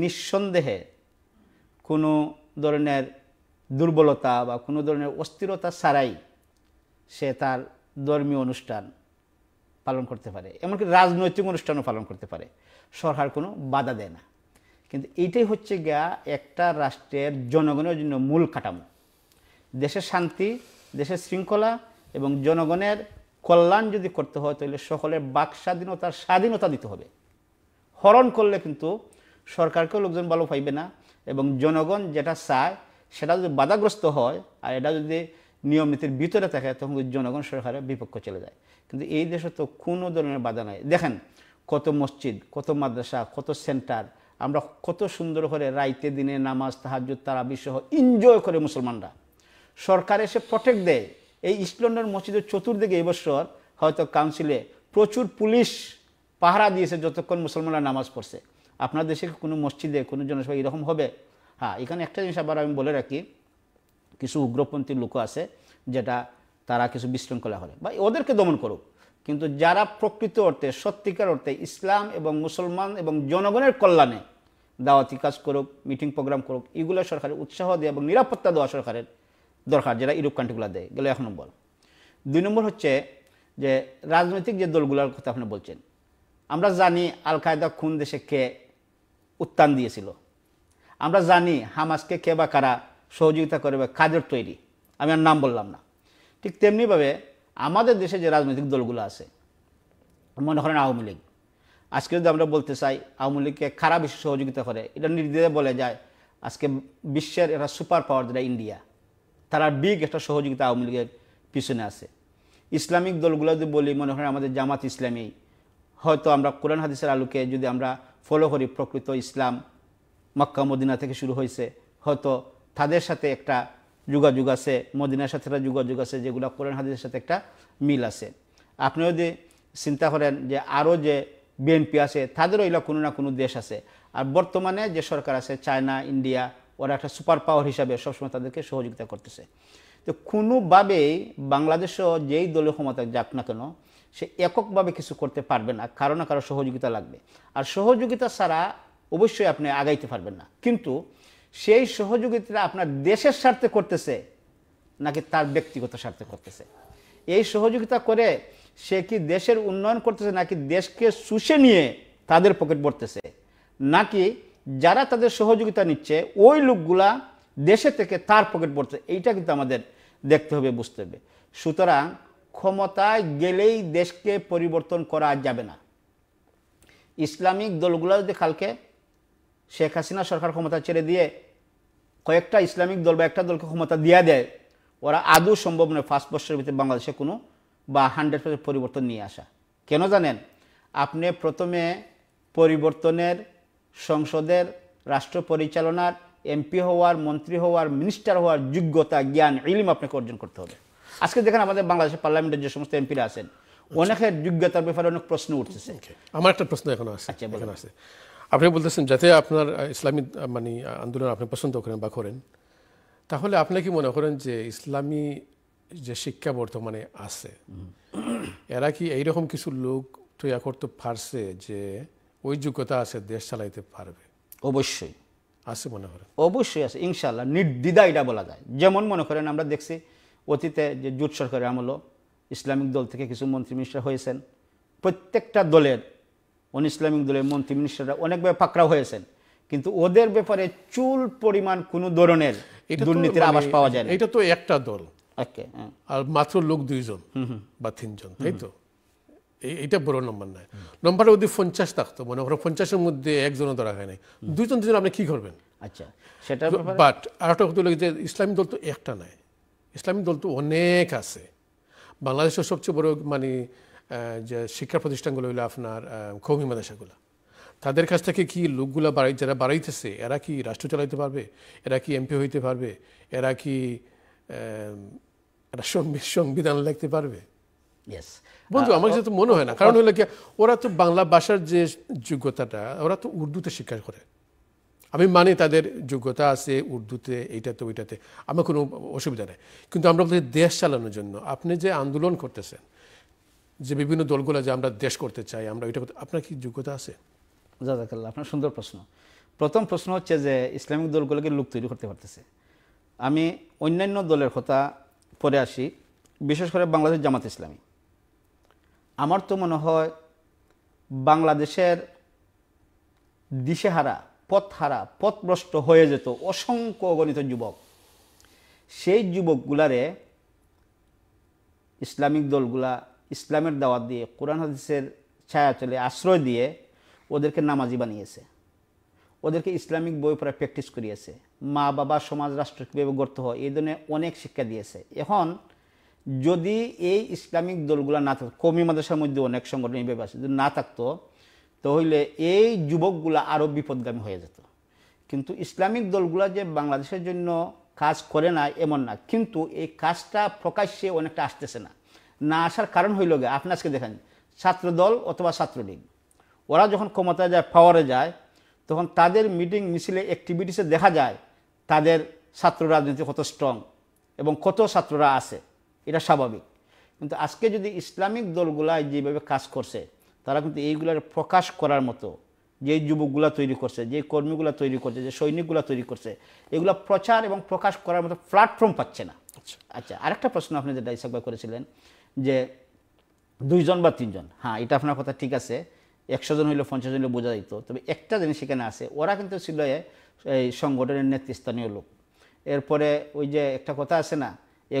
নিঃসন্দেহে কোনো ধরনের দুর্বলতা বা কোনো ধরনের অস্থিরতা ছাড়াই সে তার ধর্মীয় অনুষ্ঠান পালন করতে পারে এমনকি রাজনৈতিক অনুষ্ঠানও পালন করতে পারে সরকার কোনো বাধা দেয় না কিন্তু এইটাই হচ্ছে গিয়া একটা রাষ্ট্রের জনগণের জন্য মূল কাঠামো দেশের শান্তি দেশের শৃঙ্খলা এবং জনগণের কল্যাণ যদি করতে হয় তাহলে সকলের বাক স্বাধীনতার স্বাধীনতা দিতে হবে হরণ করলে কিন্তু সরকারকেও লোকজন ভালো পাইবে না এবং জনগণ যেটা চায় সেটা যদি বাধাগ্রস্ত হয় আর এটা যদি নিয়ম নীতির ভিতরে থাকে তখন জনগণ সরকারের বিপক্ষ চলে যায় কিন্তু এই দেশে তো কোনো ধরনের বাধা নাই দেখেন কত মসজিদ কত মাদ্রাসা কত সেন্টার আমরা কত সুন্দর করে রাইতে দিনে নামাজ তাহাজ তারা বিসহ এনজয় করে মুসলমানরা সরকার এসে প্রটেক্ট দেয় এই ইস্ট লন্ডন মসজিদের চতুর্দিকে এবছর হয়তো কাউন্সিলে প্রচুর পুলিশ পাহারা দিয়েছে যতক্ষণ মুসলমানরা নামাজ পড়ছে আপনার দেশে কোনো মসজিদে কোনো জনসভা এরকম হবে হ্যাঁ এখানে একটা জিনিস আবার আমি বলে রাখি কিছু উগ্রপন্থী লোক আছে যেটা তারা কিছু বিশৃঙ্খলা করে বা ওদেরকে দমন করুক কিন্তু যারা প্রকৃত অর্থে সত্যিকার অর্থে ইসলাম এবং মুসলমান এবং জনগণের কল্যাণে দাওয়াতি কাজ করুক মিটিং প্রোগ্রাম করুক এগুলো সরকারের উৎসাহ দেওয়া এবং নিরাপত্তা দেওয়া সরকারের দরকার যেটা ইউরোপ কান্ট্রিগুলো দেয় গেল এক নম্বর দুই নম্বর হচ্ছে যে রাজনৈতিক যে দলগুলোর কথা আপনি বলছেন আমরা জানি আল কায়দা খুন দেশে কে উত্থান দিয়েছিল আমরা জানি হামাসকে কে বা কারা সহযোগিতা করে বা কাদের তৈরি আমি আর নাম বললাম না ঠিক তেমনিভাবে আমাদের দেশে যে রাজনৈতিক দলগুলো আছে মনে করেন আওয়ামী লীগ আজকে যদি আমরা বলতে চাই আওয়ামী লীগকে খারাপ সহযোগিতা করে এটা নির্দেশে বলে যায় আজকে বিশ্বের এটা সুপার পাওয়ার যেটা ইন্ডিয়া তারা বিগ একটা সহযোগিতা আওয়ামী লীগের পিছনে আছে ইসলামিক দলগুলো যদি বলি মনে হয় আমাদের জামাত ইসলামী হয়তো আমরা কোরআন হাদিসের আলোকে যদি আমরা ফলো করি প্রকৃত ইসলাম মক্কা মদিনা থেকে শুরু হয়েছে হয়তো তাদের সাথে একটা যোগাযোগ আছে মদিনার সাথে একটা যোগাযোগ আছে যেগুলো কোরআন হাদিসের সাথে একটা মিল আছে আপনি যদি চিন্তা করেন যে আরও যে বিএনপি আছে তাদেরও এগুলো কোনো না কোনো দেশ আছে আর বর্তমানে যে সরকার আছে চায়না ইন্ডিয়া ওরা একটা সুপার পাওয়ার হিসাবে সবসময় তাদেরকে সহযোগিতা করতেছে তো কোনোভাবেই বাংলাদেশও যেই দলীয় ক্ষমতা যাক না কেন সে এককভাবে কিছু করতে পারবে না কারো না কারো সহযোগিতা লাগবে আর সহযোগিতা ছাড়া অবশ্যই আপনি আগাইতে পারবেন না কিন্তু সেই সহযোগিতা আপনার দেশের স্বার্থে করতেছে নাকি তার ব্যক্তিগত স্বার্থে করতেছে এই সহযোগিতা করে সে কি দেশের উন্নয়ন করতেছে নাকি দেশকে শুষে নিয়ে তাদের পকেট ভরতেছে নাকি যারা তাদের সহযোগিতা নিচ্ছে ওই লোকগুলা দেশে থেকে তার পকেট পড়ছে এইটা কিন্তু আমাদের দেখতে হবে বুঝতে হবে সুতরাং ক্ষমতায় গেলেই দেশকে পরিবর্তন করা যাবে না ইসলামিক দলগুলো যদি কালকে শেখ হাসিনা সরকার ক্ষমতা ছেড়ে দিয়ে কয়েকটা ইসলামিক দল বা একটা দলকে ক্ষমতা দিয়ে দেয় ওরা আদৌ সম্ভব নয় ফার্স্ট বছরের ভিতরে বাংলাদেশে কোনো বা হান্ড্রেড পার্সেন্ট পরিবর্তন নিয়ে আসা কেন জানেন আপনি প্রথমে পরিবর্তনের সংসদের রাষ্ট্র পরিচালনার এমপি হওয়ার মন্ত্রী হওয়ার মিনিস্টার হওয়ার যোগ্যতা জ্ঞান ইলিম আপনাকে অর্জন করতে হবে আজকে দেখেন আমাদের বাংলাদেশের পার্লামেন্টের যে সমস্ত এমপিরা আছেন অনেকের যোগ্যতার ব্যাপারে অনেক প্রশ্ন উঠতেছে আমার একটা প্রশ্ন এখন আছে আচ্ছা, এখন আছে আপনি বলতেছেন যাতে আপনার ইসলামী মানে আন্দোলন আপনি পছন্দ করেন বা করেন তাহলে আপনি কি মনে করেন যে ইসলামী যে শিক্ষা বর্তমানে আছে এরা কি এইরকম কিছু লোক তৈরি করতে পারছে যে ওই যোগ্যতা আছে দেশ চালাইতে পারবে অবশ্যই আছে মনে করেন অবশ্যই আছে ইনশাল্লাহ নির্দ্বিধা এটা বলা যায় যেমন মনে করেন আমরা দেখছি অতীতে যে জুট সরকারের আমলও ইসলামিক দল থেকে কিছু মন্ত্রী মিনিস্টার হয়েছেন প্রত্যেকটা দলের অন ইসলামিক দলের মন্ত্রী মিনিস্টাররা অনেকভাবে পাকড়াও হয়েছেন কিন্তু ওদের ব্যাপারে চুল পরিমাণ কোনো ধরনের মানে দুর্নীতির আবাস পাওয়া যায় না এটা তো একটা দল হ্যাঁ। আর মাত্র লোক দুইজন বা তিনজন তাই তো এইটা বড় নম্বর নাই নম্বরে যদি পঞ্চাশ থাকতো মনে করো পঞ্চাশের মধ্যে একজনও ধরা হয় নাই দুজন দুজন আপনি কি করবেন আচ্ছা সেটা বাট আরেকটা কথা যে ইসলামী দল তো একটা নাই ইসলামী দল তো অনেক আছে বাংলাদেশের সবচেয়ে বড় মানে যে শিক্ষা প্রতিষ্ঠানগুলো হইলো আপনার কৌমি মাদাসাগুলো তাদের কাছ থেকে কি লোকগুলা বাড়াই যারা বাড়াইতেছে এরা কি রাষ্ট্র চালাইতে পারবে এরা কি এমপি হইতে পারবে এরা কি এরা সংবিধান লিখতে পারবে ইয়েস বন্ধু আমার কাছে তো মনে হয় না কারণ হলো কি ওরা তো বাংলা ভাষার যে যোগ্যতাটা ওরা তো উর্দুতে স্বীকার করে আমি মানি তাদের যোগ্যতা আছে উর্দুতে এইটাতে ওইটাতে আমার কোনো অসুবিধা নেই কিন্তু আমরা বলতে দেশ চালানোর জন্য আপনি যে আন্দোলন করতেছেন যে বিভিন্ন দলগুলো যে আমরা দেশ করতে চাই আমরা ওইটা আপনার কি যোগ্যতা আছে জাজাকাল্লাহ আপনার সুন্দর প্রশ্ন প্রথম প্রশ্ন হচ্ছে যে ইসলামিক দলগুলোকে লুক তৈরি করতে পারতেছে আমি অন্যান্য দলের কথা পরে আসি বিশেষ করে বাংলাদেশ জামাত ইসলামী আমার তো মনে হয় বাংলাদেশের দিশেহারা পথহারা পথভ্রষ্ট হয়ে যেত অসংখ্য গণিত যুবক সেই যুবকগুলারে ইসলামিক দলগুলা ইসলামের দাওয়াত দিয়ে কোরআন হাদিসের ছায়া চলে আশ্রয় দিয়ে ওদেরকে নামাজি বানিয়েছে ওদেরকে ইসলামিক বই পড়া প্র্যাকটিস করিয়েছে মা বাবা সমাজ রাষ্ট্র কীভাবে গড়তে হয় এই ধরনের অনেক শিক্ষা দিয়েছে এখন যদি এই ইসলামিক দলগুলো না থাকতো কমি মাদ্রাসার মধ্যে অনেক সংগঠন এইভাবে আছে যদি না থাকতো তাহলে এই যুবকগুলো আরও বিপদগামী হয়ে যেত কিন্তু ইসলামিক দলগুলা যে বাংলাদেশের জন্য কাজ করে না এমন না কিন্তু এই কাজটা প্রকাশ্যে অনেকটা আসতেছে না না আসার কারণ হইল গে আপনি আজকে দেখেন ছাত্রদল অথবা ছাত্রলীগ ওরা যখন ক্ষমতায় যায় পাওয়ারে যায় তখন তাদের মিটিং মিছিলে অ্যাক্টিভিটিসে দেখা যায় তাদের ছাত্র রাজনীতি কত স্ট্রং এবং কত ছাত্ররা আছে এটা স্বাভাবিক কিন্তু আজকে যদি ইসলামিক দলগুলা যেভাবে কাজ করছে তারা কিন্তু এইগুলার প্রকাশ করার মতো যে যুবকগুলা তৈরি করছে যে কর্মীগুলা তৈরি করছে যে সৈনিকগুলা তৈরি করছে এগুলো প্রচার এবং প্রকাশ করার মতো প্ল্যাটফর্ম পাচ্ছে না আচ্ছা।, আচ্ছা আরেকটা প্রশ্ন আপনি যেটা ইসাকবা করেছিলেন যে দুইজন বা তিনজন হ্যাঁ এটা আপনার কথা ঠিক আছে একশো জন হইলে পঞ্চাশ জন হইলে বোঝা যেত তবে একটা জিনিস সেখানে আছে ওরা কিন্তু ছিল এই সংগঠনের নেতৃস্থানীয় লোক এরপরে ওই যে একটা কথা আছে না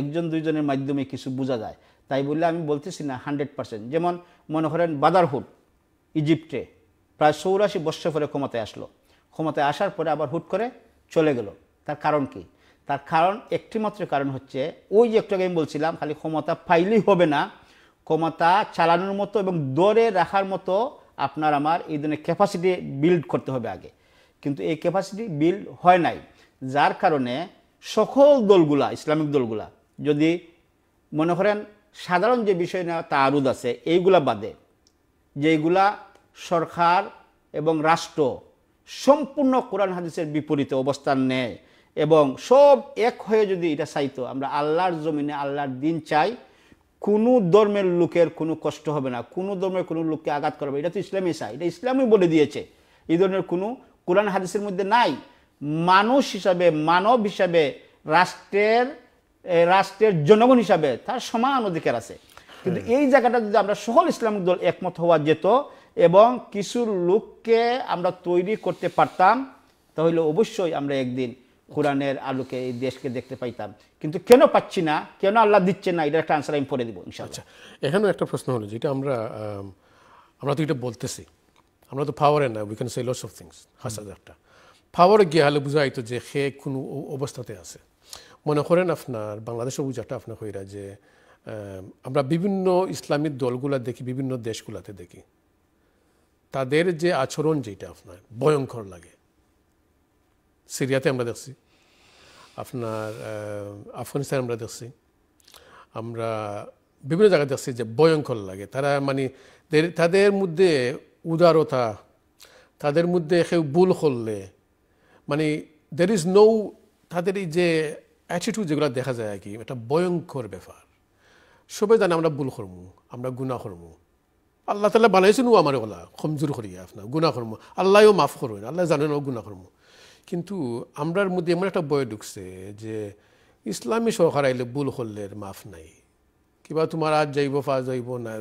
একজন দুইজনের মাধ্যমে কিছু বোঝা যায় তাই বললে আমি বলতেছি না হান্ড্রেড পার্সেন্ট যেমন মনে করেন বাদারহুড ইজিপ্টে প্রায় চৌরাশি বৎসর পরে ক্ষমতায় আসলো ক্ষমতায় আসার পরে আবার হুট করে চলে গেল তার কারণ কি তার কারণ একটি মাত্র কারণ হচ্ছে ওই যে একটু আগে আমি বলছিলাম খালি ক্ষমতা পাইলেই হবে না ক্ষমতা চালানোর মতো এবং দরে রাখার মতো আপনার আমার এই ধরনের ক্যাপাসিটি বিল্ড করতে হবে আগে কিন্তু এই ক্যাপাসিটি বিল্ড হয় নাই যার কারণে সকল দলগুলা ইসলামিক দলগুলা যদি মনে করেন সাধারণ যে বিষয় না তারুদ আছে এইগুলা বাদে যেইগুলা সরকার এবং রাষ্ট্র সম্পূর্ণ কোরআন হাদিসের বিপরীতে অবস্থান নেয় এবং সব এক হয়ে যদি এটা চাইতো আমরা আল্লাহর জমিনে আল্লাহর দিন চাই কোনো ধর্মের লোকের কোনো কষ্ট হবে না কোনো ধর্মের কোনো লোককে আঘাত করবে এটা তো ইসলামই চাই এটা ইসলামই বলে দিয়েছে এই ধরনের কোনো কোরআন হাদিসের মধ্যে নাই মানুষ হিসাবে মানব হিসাবে রাষ্ট্রের রাষ্ট্রের জনগণ হিসাবে তার সমান অধিকার আছে কিন্তু হ্যাঁ। এই জায়গাটা যদি আমরা সকল ইসলামিক দল একমত হওয়া যেত এবং কিছু লোককে আমরা তৈরি করতে পারতাম তাহলে অবশ্যই আমরা একদিন কোরআনের আলোকে এই দেশকে দেখতে পাইতাম কিন্তু কেন পাচ্ছি না কেন আল্লাহ দিচ্ছে না এটা একটা আনসার আমি পরে দেবো আচ্ছা এখানেও একটা প্রশ্ন হলো যেটা আমরা আমরা তো এটা বলতেছি আমরা তো পাওয়ারে না we can say lots of things হাসাদ একটা পাওয়ারে গিয়ে হলে বোঝা যে সে কোনো অবস্থাতে আছে মনে করেন আপনার বাংলাদেশের বুঝাটা আপনার হইরা যে আমরা বিভিন্ন ইসলামিক দলগুলা দেখি বিভিন্ন দেশগুলাতে দেখি তাদের যে আচরণ যেটা আপনার ভয়ঙ্কর লাগে সিরিয়াতে আমরা দেখছি আপনার আফগানিস্তান আমরা দেখছি আমরা বিভিন্ন জায়গায় দেখছি যে ভয়ঙ্কর লাগে তারা মানে তাদের মধ্যে উদারতা তাদের মধ্যে কেউ ভুল করলে মানে দের ইজ নো তাদের এই যে অ্যাটিটিউড যেগুলো দেখা যায় আর কি এটা ভয়ঙ্কর ব্যাপার সবাই জানে আমরা ভুল করমু আমরা গুণা করমু আল্লাহ তালা বানাইছেন ও আমার ওলা কমজোর করিয়া আপনার গুণা করমু আল্লাহও মাফ করবেন আল্লাহ জানেন ও গুণা করমু কিন্তু আমরার মধ্যে এমন একটা বয় ঢুকছে যে ইসলামী সরকার আইলে ভুল করলের মাফ নাই কিবা তোমার আজ যাইব ফা যাইব না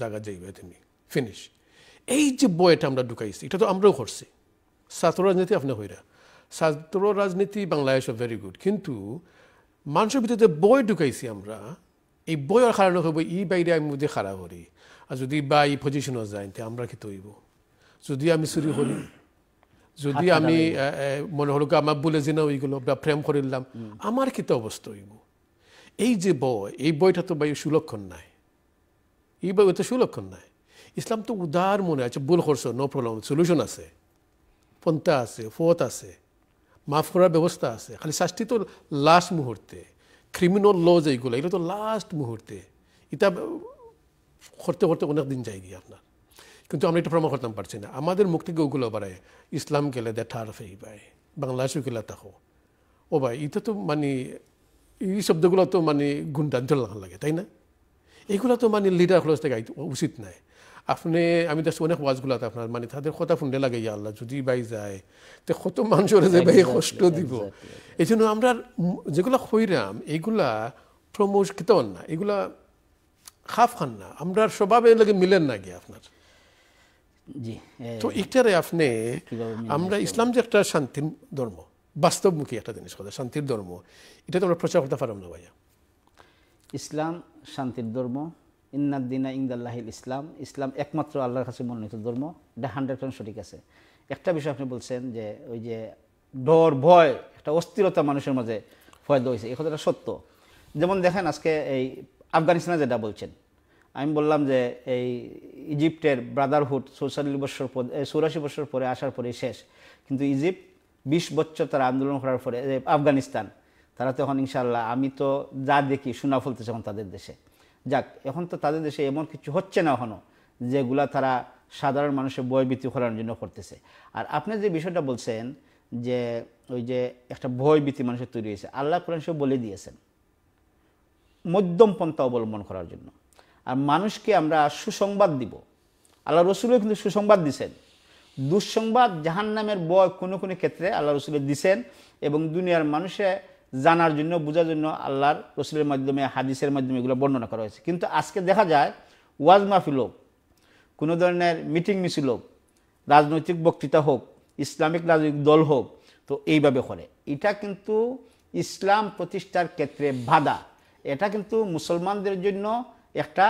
জায়গা যাইবে তুমি ফিনিশ এই যে বয়টা আমরা ঢুকাইছি এটা তো আমরাও করছি ছাত্র রাজনীতি আপনি হইরা ছাত্র রাজনীতি বাংলাদেশও ভেরি গুড কিন্তু মানুষের ভিতরে বই ঢুকাইছি আমরা এই বই আর খারাপ হইব ই বাইরে আমি মধ্যে খারাপ করি আর যদি বা এই পজিশনও যাই তে আমরা কি তৈব যদি আমি চুরি করি যদি আমি মনে হলো আমার বলে যে না ওইগুলো বা প্রেম করিলাম আমার কি তো অবস্থা হইব এই যে বই এই বইটা তো বা সুলক্ষণ নাই এই বই তো সুলক্ষণ নাই ইসলাম তো উদার মনে আছে ভুল করছো নো প্রবলেম সলিউশন আছে পন্থা আছে ফোত আছে মাফ করার ব্যবস্থা আছে খালি শাস্তি তো লাস্ট মুহূর্তে ক্রিমিনাল ল যেগুলো এগুলো তো লাস্ট মুহূর্তে এটা করতে করতে অনেক দিন যায় গিয়ে আপনার কিন্তু আমরা এটা প্রমাণ করতাম পারছি না আমাদের মুখ থেকে ওগুলো বাড়ায় ইসলাম গেলে দেঠার ফেই পায় বাংলাদেশও গেলে তাহো ও ভাই এটা তো মানে এই শব্দগুলো তো মানে গুন্ডাঞ্চল লাগে তাই না এইগুলো তো মানে লিডার খরচ থেকে উচিত নয় আপনি আমি দেখছি অনেক ওয়াজগুলাতে আপনার মানে তাদের কথা ফুন্ডে লাগে ইয়া আল্লাহ যদি বাই যায় তো কত মানুষের যে ভাই কষ্ট দিব এই জন্য আমরা যেগুলা খৈরাম এগুলা প্রমোশ খেতেন না এগুলা খাফ খান না আমরা স্বভাবে লাগে মিলেন না গিয়ে আপনার তো এটারে আপনি আমরা ইসলাম যে একটা শান্তির ধর্ম বাস্তবমুখী একটা জিনিস কথা শান্তির ধর্ম এটা তো আমরা প্রচার করতে পারলাম না ভাইয়া ইসলাম শান্তির ধর্ম ইন্নাদিনা ইংদাল্লাহিল ইসলাম ইসলাম একমাত্র আল্লাহর কাছে মনোনীত ধর্ম এটা হান্ড্রেড পার্সেন্ট সঠিক আছে একটা বিষয় আপনি বলছেন যে ওই যে ডর ভয় একটা অস্থিরতা মানুষের মাঝে ফয়দা হয়েছে এই কথাটা সত্য যেমন দেখেন আজকে এই আফগানিস্তানে যেটা বলছেন আমি বললাম যে এই ইজিপ্টের ব্রাদারহুড চৌচল্লিশ বছর চৌরাশি বছর পরে আসার পরে শেষ কিন্তু ইজিপ্ট বিশ বছর তারা আন্দোলন করার পরে আফগানিস্তান তারা তখন ইনশাল্লাহ আমি তো যা দেখি সোনা ফলতেছে এখন তাদের দেশে যাক এখন তো তাদের দেশে এমন কিছু হচ্ছে না এখনও যেগুলা তারা সাধারণ মানুষের বৃত্তি করার জন্য করতেছে আর আপনি যে বিষয়টা বলছেন যে ওই যে একটা বৃত্তি মানুষের তৈরি হয়েছে আল্লাহ কোরআন সব বলে দিয়েছেন মধ্যম পন্থা অবলম্বন করার জন্য আর মানুষকে আমরা সুসংবাদ দিব আল্লাহ রসুলও কিন্তু সুসংবাদ দিছেন দুঃসংবাদ জাহান্নামের বয় কোনো কোনো ক্ষেত্রে আল্লাহ রসুলের দিছেন এবং দুনিয়ার মানুষে জানার জন্য বোঝার জন্য আল্লাহর রসুলের মাধ্যমে হাদিসের মাধ্যমে এগুলো বর্ণনা করা হয়েছে কিন্তু আজকে দেখা যায় ওয়াজ মাহফিল হোক কোনো ধরনের মিটিং মিছিল হোক রাজনৈতিক বক্তৃতা হোক ইসলামিক রাজনৈতিক দল হোক তো এইভাবে করে এটা কিন্তু ইসলাম প্রতিষ্ঠার ক্ষেত্রে বাধা এটা কিন্তু মুসলমানদের জন্য একটা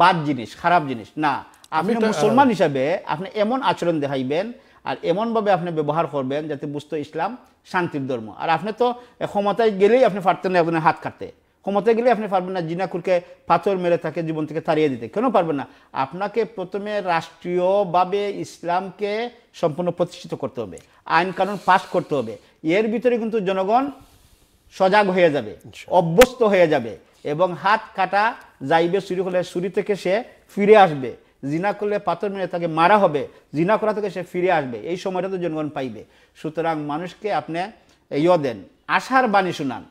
বাদ জিনিস খারাপ জিনিস না আপনি মুসলমান হিসাবে আপনি এমন আচরণ দেখাইবেন আর এমনভাবে আপনি ব্যবহার করবেন যাতে বুঝতে ইসলাম শান্তির ধর্ম আর আপনি তো ক্ষমতায় গেলেই আপনি পারতেন না আপনার হাত কাটতে ক্ষমতায় গেলেই আপনি পারবেন না জিনাকুরকে পাথর মেরে থাকে জীবন থেকে তাড়িয়ে দিতে কেন পারবেন না আপনাকে প্রথমে রাষ্ট্রীয়ভাবে ইসলামকে সম্পূর্ণ প্রতিষ্ঠিত করতে হবে আইন কানুন পাশ করতে হবে এর ভিতরে কিন্তু জনগণ সজাগ হয়ে যাবে অভ্যস্ত হয়ে যাবে এবং হাত কাটা যাইবে চুরি হলে চুরি থেকে সে ফিরে আসবে জিনা করলে পাথর মেরে তাকে মারা হবে জিনা করা থেকে সে ফিরে আসবে এই সময়টা তো জনগণ পাইবে সুতরাং মানুষকে আপনি ইয় দেন আশার বাণী শুনান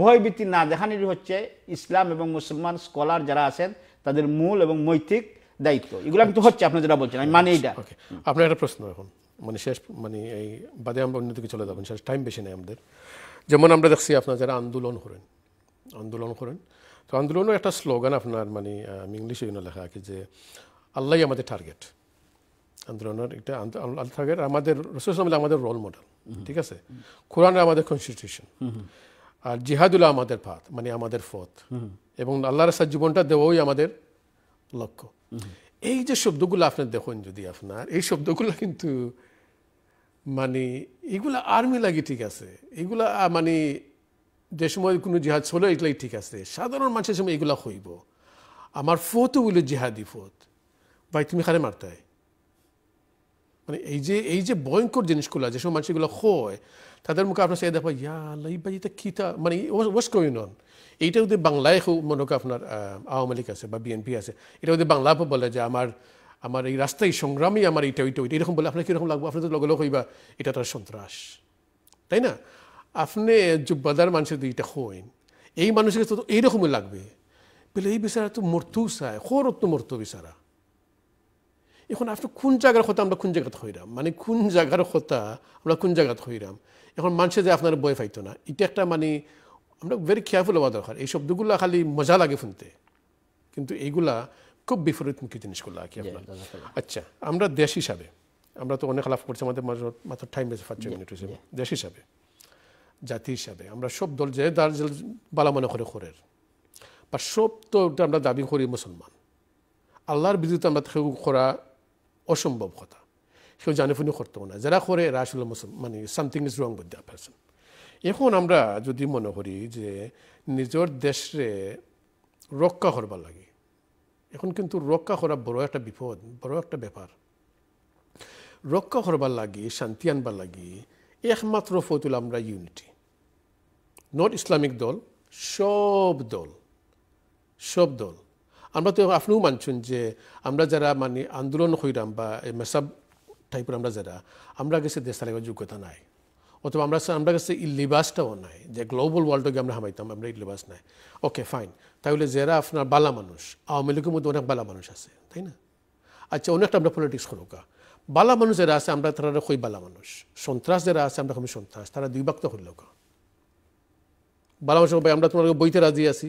ভয়ভীতি না দেখানোরই হচ্ছে ইসলাম এবং মুসলমান স্কলার যারা আছেন তাদের মূল এবং মৈত্রিক দায়িত্ব এগুলো কিন্তু হচ্ছে আপনি যেটা বলছেন আমি মানে এইটা আপনার একটা প্রশ্ন এখন মানে শেষ মানে এই বাদে আমরা অন্যদিকে চলে যাবেন শেষ টাইম বেশি নেই আমাদের যেমন আমরা দেখছি আপনার যারা আন্দোলন করেন আন্দোলন করেন তো আন্দোলনও একটা স্লোগান আপনার মানে আমি ইংলিশে এগুলো লেখা আছে যে আল্লাহ আমাদের টার্গেট আন্দোলনের একটা আল্লাহ টার্গেট আমাদের রসুল আমাদের রোল মডেল ঠিক আছে কোরআন আমাদের কনস্টিটিউশন আর জিহাদুল্লাহ আমাদের পাত মানে আমাদের পথ এবং আল্লাহ রসার জীবনটা দেওয়াই আমাদের লক্ষ্য এই যে শব্দগুলো আপনি দেখুন যদি আপনার এই শব্দগুলো কিন্তু মানে এগুলা আর্মি লাগে ঠিক আছে এগুলা মানে যে সময় কোনো জিহাদ হলো এগুলাই ঠিক আছে সাধারণ মানুষের সময় এগুলা হইব আমার ফোতও হইল জিহাদি ফোত ভাই তুমি খারে মারতে মানে এই যে এই যে ভয়ঙ্কর জিনিসগুলো যে মানুষ মানুষগুলো হয় তাদের মুখে আপনার সাথে দেখা ইয়া আল্লাহ ভাই এটা খিতা মানে ওয়াস করি নন এইটা ওদের বাংলায় মনে করি আপনার আওয়ামী লীগ আছে বা বিএনপি আছে এটা ওদের বাংলা বলে যে আমার আমার এই রাস্তায় সংগ্রামই আমার এইটা ওইটা ওইটা এরকম বলে আপনার কীরকম লাগবে তো লগে লগ হইবা এটা তার সন্ত্রাস তাই না আপনি জুব্বাদার মানুষের দুইটা হইন এই মানুষের তো এইরকমই লাগবে বলে এই বিচারা তো মরতেও চায় খরত্ন মর্তু বিচারা এখন আপনি কোন জায়গার কথা আমরা কোন জায়গাতে হইরাম মানে কোন জায়গার কথা আমরা কোন জায়গাত হইরাম এখন মানুষে যে আপনার বয় পাইতো না এটা একটা মানে আমরা ভেরি কেয়ারফুল হওয়া দরকার এই শব্দগুলা খালি মজা লাগে শুনতে কিন্তু এইগুলা খুব বিপরীতমুখী জিনিসগুলো আর কি আচ্ছা আমরা দেশ হিসাবে আমরা তো অনেক লাভ করছি আমাদের মাত্র টাইম বেশি পাঁচ মিনিট হিসেবে দেশ হিসাবে জাতি হিসাবে আমরা সব দল যে দার্জিল বালা মনে করে খোরের বা সব তো আমরা দাবি করি মুসলমান আল্লাহর বিরুদ্ধে আমরা সেও করা অসম্ভব কথা সেও জানে ফুনি করতো না যারা করে এরা আসলে মুসলমান মানে সামথিং ইজ রং বুদ্ধা দ্য এখন আমরা যদি মনে করি যে নিজের দেশে রক্ষা করবার লাগে এখন কিন্তু রক্ষা করা বড় একটা বিপদ বড় একটা ব্যাপার রক্ষা করবার লাগি শান্তি আনবার লাগি একমাত্র ফতুল আমরা ইউনিটি নট ইসলামিক দল সব দল সব দল আমরা তো আপনিও মানছেন যে আমরা যারা মানে আন্দোলন হইরাম বা এই মেসাব টাইপের আমরা যারা আমরা কাছে দেশ চালাবার যোগ্যতা নাই অথবা আমরা আমরা কাছে এই লিবাসটাও নাই যে গ্লোবাল ওয়ার্ল্ডকে আমরা হামাইতাম আমরা এই লিবাস নাই ওকে ফাইন তাহলে যারা আপনার বালা মানুষ আওয়ামী লীগের মধ্যে অনেক বালা মানুষ আছে তাই না আচ্ছা অনেকটা আমরা পলিটিক্স খরকা বালা মানুষ যারা আছে আমরা তারা কই বালা মানুষ সন্ত্রাস যারা আছে আমরা কমি সন্ত্রাস তারা দুই বাক্ত হইল বলাম ভাই আমরা তোমার বইতে রাজি আছি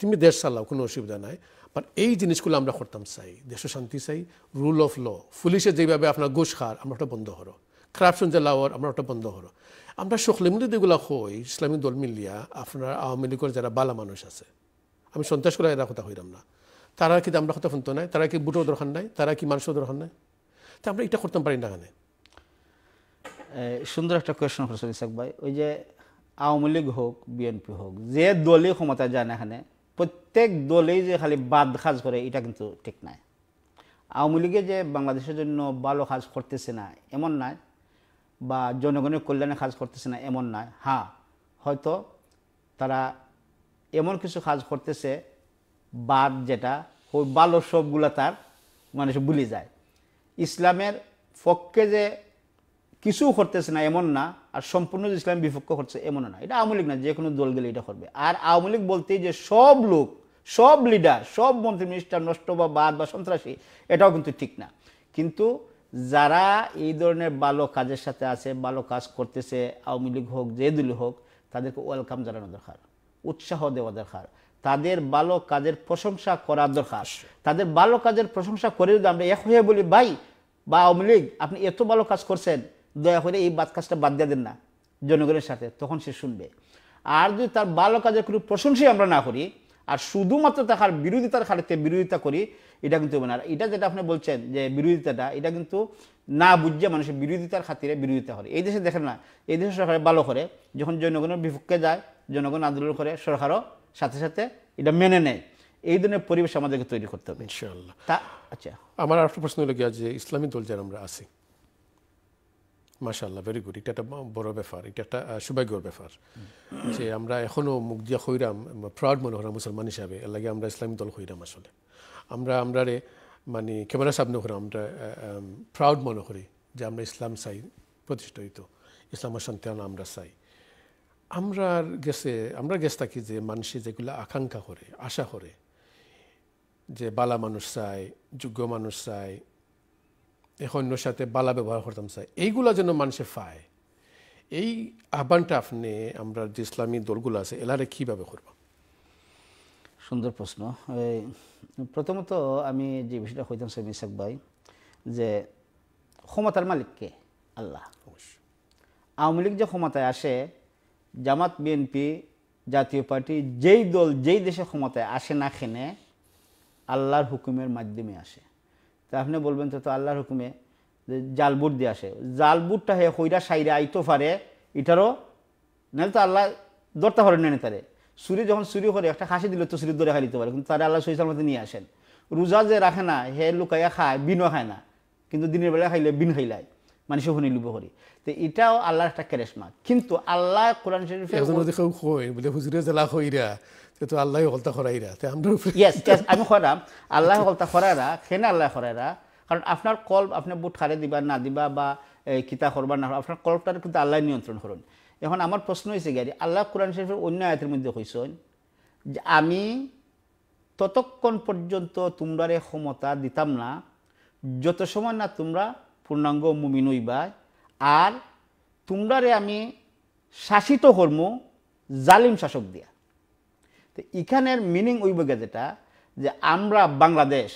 তুমি দেশ চালাও কোনো অসুবিধা নাই বাট এই জিনিসগুলো আমরা করতাম চাই দেশ শান্তি চাই রুল অফ ল পুলিশে যেভাবে আপনার ঘুষ খার আমরা ওটা বন্ধ হরো করাপশন যে লাওয়ার আমরা ওটা বন্ধ হরো আমরা সকলে মিলে যেগুলো হই ইসলামী দল মিলিয়া আপনার আওয়ামী লীগের যারা বালা মানুষ আছে আমি সন্ত্রাস করে এরা কথা হইলাম না তারা কি আমরা কথা শুনতো নাই তারা কি বুটো দরকার নাই তারা কি মানুষও দরকার নাই তা আমরা এটা করতাম পারি না সুন্দর একটা কোয়েশন করেছেন ইসাক ভাই ওই যে আওয়ামী লীগ হোক বিএনপি হোক যে দলই ক্ষমতা যায় না এখানে প্রত্যেক দলেই যে খালি বাদ কাজ করে এটা কিন্তু ঠিক নাই আওয়ামী লীগে যে বাংলাদেশের জন্য ভালো কাজ করতেছে না এমন নয় বা জনগণের কল্যাণে কাজ করতেছে না এমন নয় হ্যাঁ হয়তো তারা এমন কিছু কাজ করতেছে বাদ যেটা ওই ভালো সবগুলো তার মানুষ ভুলে যায় ইসলামের পক্ষে যে কিছু করতেছে না এমন না আর সম্পূর্ণ যে ইসলাম বিপক্ষ করছে এমনও না এটা আওয়ামী লীগ না যে কোনো দল গেলে এটা করবে আর আওয়ামী লীগ বলতেই যে সব লোক সব লিডার সব মন্ত্রী মিনিস্টার নষ্ট বা বাদ বা সন্ত্রাসী এটাও কিন্তু ঠিক না কিন্তু যারা এই ধরনের ভালো কাজের সাথে আছে ভালো কাজ করতেছে আওয়ামী লীগ হোক যে দলই হোক তাদেরকে ওয়েলকাম জানানো দরকার উৎসাহ দেওয়া দরকার তাদের ভালো কাজের প্রশংসা করা দরকার তাদের ভালো কাজের প্রশংসা করে যদি আমরা এক হয়ে বলি ভাই বা আওয়ামী লীগ আপনি এত ভালো কাজ করছেন দয়া করে এই বাদ কাজটা বাদ দিয়ে দেন না জনগণের সাথে তখন সে শুনবে আর যদি তার ভালো কাজের কোনো প্রশংসাই আমরা না করি আর শুধুমাত্র তাহার বিরোধিতার খালিতে বিরোধিতা করি এটা কিন্তু না এটা যেটা আপনি বলছেন যে বিরোধিতাটা এটা কিন্তু না বুঝিয়ে মানুষের বিরোধিতার খাতিরে বিরোধিতা করে এই দেশে দেখেন না এই দেশে সরকারে ভালো করে যখন জনগণের বিপক্ষে যায় জনগণ আন্দোলন করে সরকারও সাথে সাথে এটা মেনে নেয় এই ধরনের পরিবেশ আমাদেরকে তৈরি করতে হবে ইনশাল্লাহ তা আচ্ছা আমার আরেকটা প্রশ্ন হলো গিয়া যে ইসলামী দল যারা আমরা আছি মাশাল্লাহ ভেরি গুড এটা একটা বড় ব্যাপার এটা একটা সৌভাগ্যর ব্যাপার যে আমরা এখনও মুখ দিয়া হইরাম প্রাউড মনে হরাম মুসলমান হিসাবে এর লাগে আমরা ইসলামী দল হইরাম আসলে আমরা আমরা রে মানে ক্যামেরা সামনে হরাম আমরা প্রাউড মনে করি যে আমরা ইসলাম চাই প্রতিষ্ঠিত ইসলামের সন্তান আমরা চাই আমরা গেছে আমরা গেছ থাকি যে মানুষে যেগুলো আকাঙ্ক্ষা করে আশা করে যে বালা মানুষ চায় যোগ্য মানুষ চায় অন্যর সাথে বালা ব্যবহার করতাম চাই এইগুলা যেন মানুষে পায় এই আহ্বানটা আপনি আমরা যে ইসলামী দলগুলো আছে এলারে কীভাবে করব সুন্দর প্রশ্ন প্রথমত আমি যে বিষয়টা হইতাম সাহেব মিসাক ভাই যে ক্ষমতার মালিককে আল্লাহ আওয়ামী লীগ যে ক্ষমতায় আসে জামাত বিএনপি জাতীয় পার্টি যেই দল যেই দেশে ক্ষমতায় আসে না খেনে আল্লাহর হুকুমের মাধ্যমে আসে তা আপনি বলবেন তো তো আল্লাহর হুকুমে যে জাল বুট দিয়ে আসে জাল বুটটা হয়ে হইরা সাইরা আইতো পারে এটারও নাহলে তো আল্লাহ ধরতে পারেন নেনে তারে সুরি যখন সুরি করে একটা খাসি দিল তো সুরি ধরে দিতে পারে কিন্তু তারা আল্লাহ সহিসার মধ্যে নিয়ে আসেন রোজা যে রাখে না হে লুকাইয়া খায় বিনও খায় না কিন্তু দিনের বেলা খাইলে বিন খাইলায় মানে হনি লুব করি তো এটাও আল্লাহর একটা ক্যারেশমা কিন্তু আল্লাহ কোরআন শরীফে তো আল্লাহ হলতা খরাইরা তে আমরা ইয়েস ইয়েস আমি খরাম আল্লাহ হলতা খরাইরা খেন আল্লাহ খরাইরা কারণ আপনার কল আপনি বুট খারে দিবা না দিবা বা কিতা করবা না আপনার কল্পটার কিন্তু আল্লাহ নিয়ন্ত্রণ করুন এখন আমার প্রশ্ন হয়েছে গাড়ি আল্লাহ কোরআন শরীফের অন্য আয়াতের মধ্যে কইসন যে আমি ততক্ষণ পর্যন্ত তোমরা ক্ষমতা দিতাম না যত সময় না তোমরা পূর্ণাঙ্গ মুমিন হইবা আর তোমরারে আমি শাসিত কর্ম জালিম শাসক দিয়া তো এখানের মিনিং উইবগে যেটা যে আমরা বাংলাদেশ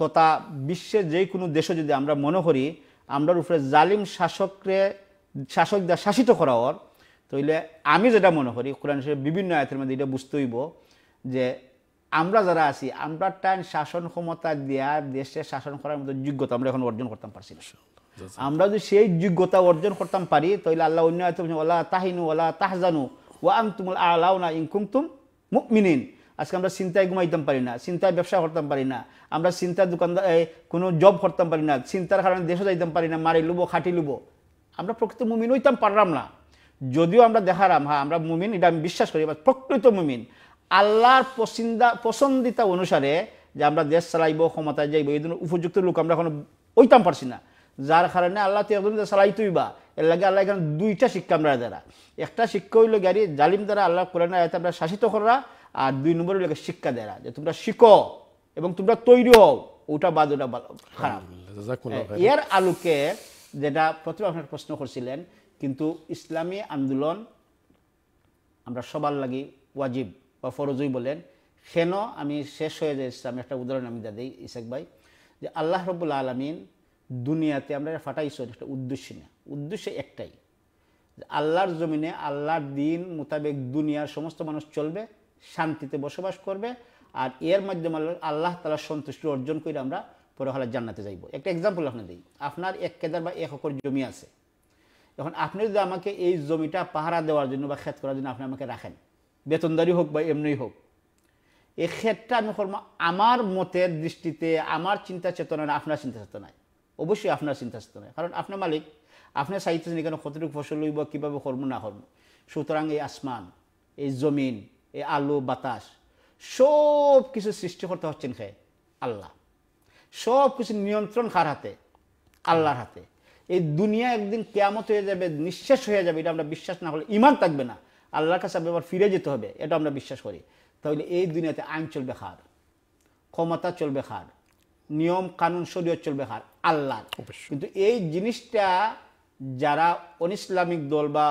তথা বিশ্বের যে কোনো দেশে যদি আমরা মনে করি আমরার উপরে জালিম শাসকরে দ্বারা শাসিত করা করাওয়ার তাইলে আমি যেটা মনে করি কোরআন বিভিন্ন আয়তের মধ্যে এটা বুঝতে হইব যে আমরা যারা আছি আমরা টাইম শাসন ক্ষমতা দিয়া দেশে শাসন করার মতো যোগ্যতা আমরা এখন অর্জন করতাম পারছি না আমরা যদি সেই যোগ্যতা অর্জন করতাম পারি তাহলে আল্লাহ অন্য মধ্যে ওলা তাহিনু ওলা তাহজানু ওয়া আং তুমুল আলাউনা ইনকুম তুম মুকমিনিন আজকে আমরা চিন্তায় ঘুমাইতাম পারি না চিন্তায় ব্যবসা করতাম পারি না আমরা চিন্তা দোকানদার কোনো জব করতাম পারি না চিন্তার কারণে দেশে যাইতাম পারি না মারি লুবো খাটি লুবো আমরা প্রকৃত মুমিন হইতাম পারলাম না যদিও আমরা দেখারাম হ্যাঁ আমরা মুমিন এটা আমি বিশ্বাস করি বা প্রকৃত মুমিন আল্লাহর পছন্দা পছন্দিতা অনুসারে যে আমরা দেশ চালাইব ক্ষমতায় যাইব এই ধরনের উপযুক্ত লোক আমরা এখন ওইতাম পারছি না যার কারণে আল্লাহ তো একজন চালাইতই বা এর লাগে আল্লাহ এখানে দুইটা শিক্ষা আমরা দ্বারা একটা শিক্ষা হইলো গাড়ি জালিম দ্বারা আল্লাহ কোরআন আয়তে আমরা শাসিত করা আর দুই নম্বর হইলে শিক্ষা দেয়া যে তোমরা শিখো এবং তোমরা তৈরি হও ওটা বাদ ওটা খারাপ হ্যাঁ, এর আলোকে যেটা প্রথমে আপনার প্রশ্ন করছিলেন কিন্তু ইসলামী আন্দোলন আমরা সবার লাগি ওয়াজিব বা ফরজই বলেন কেন আমি শেষ হয়ে যাই ইসলাম একটা উদাহরণ আমি দাদি ইসাক ভাই যে আল্লাহ রবুল্লা আলমিন দুনিয়াতে আমরা ফাটাইছেন একটা উদ্দেশ্য না উদ্দেশ্য একটাই আল্লাহর জমিনে আল্লাহর দিন মোতাবেক দুনিয়ার সমস্ত মানুষ চলবে শান্তিতে বসবাস করবে আর এর মাধ্যমে আল্লাহ তালার সন্তুষ্টি অর্জন করে আমরা পরে হলে জান্নাতে যাইব একটা এক্সাম্পল আপনার দিই আপনার এক কেদার বা এক অকর জমি আছে এখন আপনি যদি আমাকে এই জমিটা পাহারা দেওয়ার জন্য বা খেত করার জন্য আপনি আমাকে রাখেন বেতনদারি হোক বা এমনি হোক এই ক্ষেতটা আমি কর্ম আমার মতের দৃষ্টিতে আমার চিন্তা চেতনা না আপনার চিন্তা চেতনায় অবশ্যই আপনার চিন্তা চেতনায় কারণ আপনার মালিক আপনি চাইতেছেন এখানে ক্ষতিরূপ ফসল লইব কীভাবে কর্ম না কর্ম সুতরাং এই আসমান এই জমিন এই আলু বাতাস সব কিছু সৃষ্টি করতে হচ্ছেন খে আল্লাহ সব কিছু নিয়ন্ত্রণ কার হাতে আল্লাহর হাতে এই দুনিয়া একদিন কেয়ামত হয়ে যাবে নিঃশ্বাস হয়ে যাবে এটা আমরা বিশ্বাস না হলে ইমান থাকবে না আল্লাহর কাছে আবার ফিরে যেতে হবে এটা আমরা বিশ্বাস করি তাহলে এই দুনিয়াতে আইন চলবে খার ক্ষমতা চলবে খার নিয়ম কানুন শরীয় চলবে হার আল্লাহ কিন্তু এই জিনিসটা যারা অনিসলামিক দল বা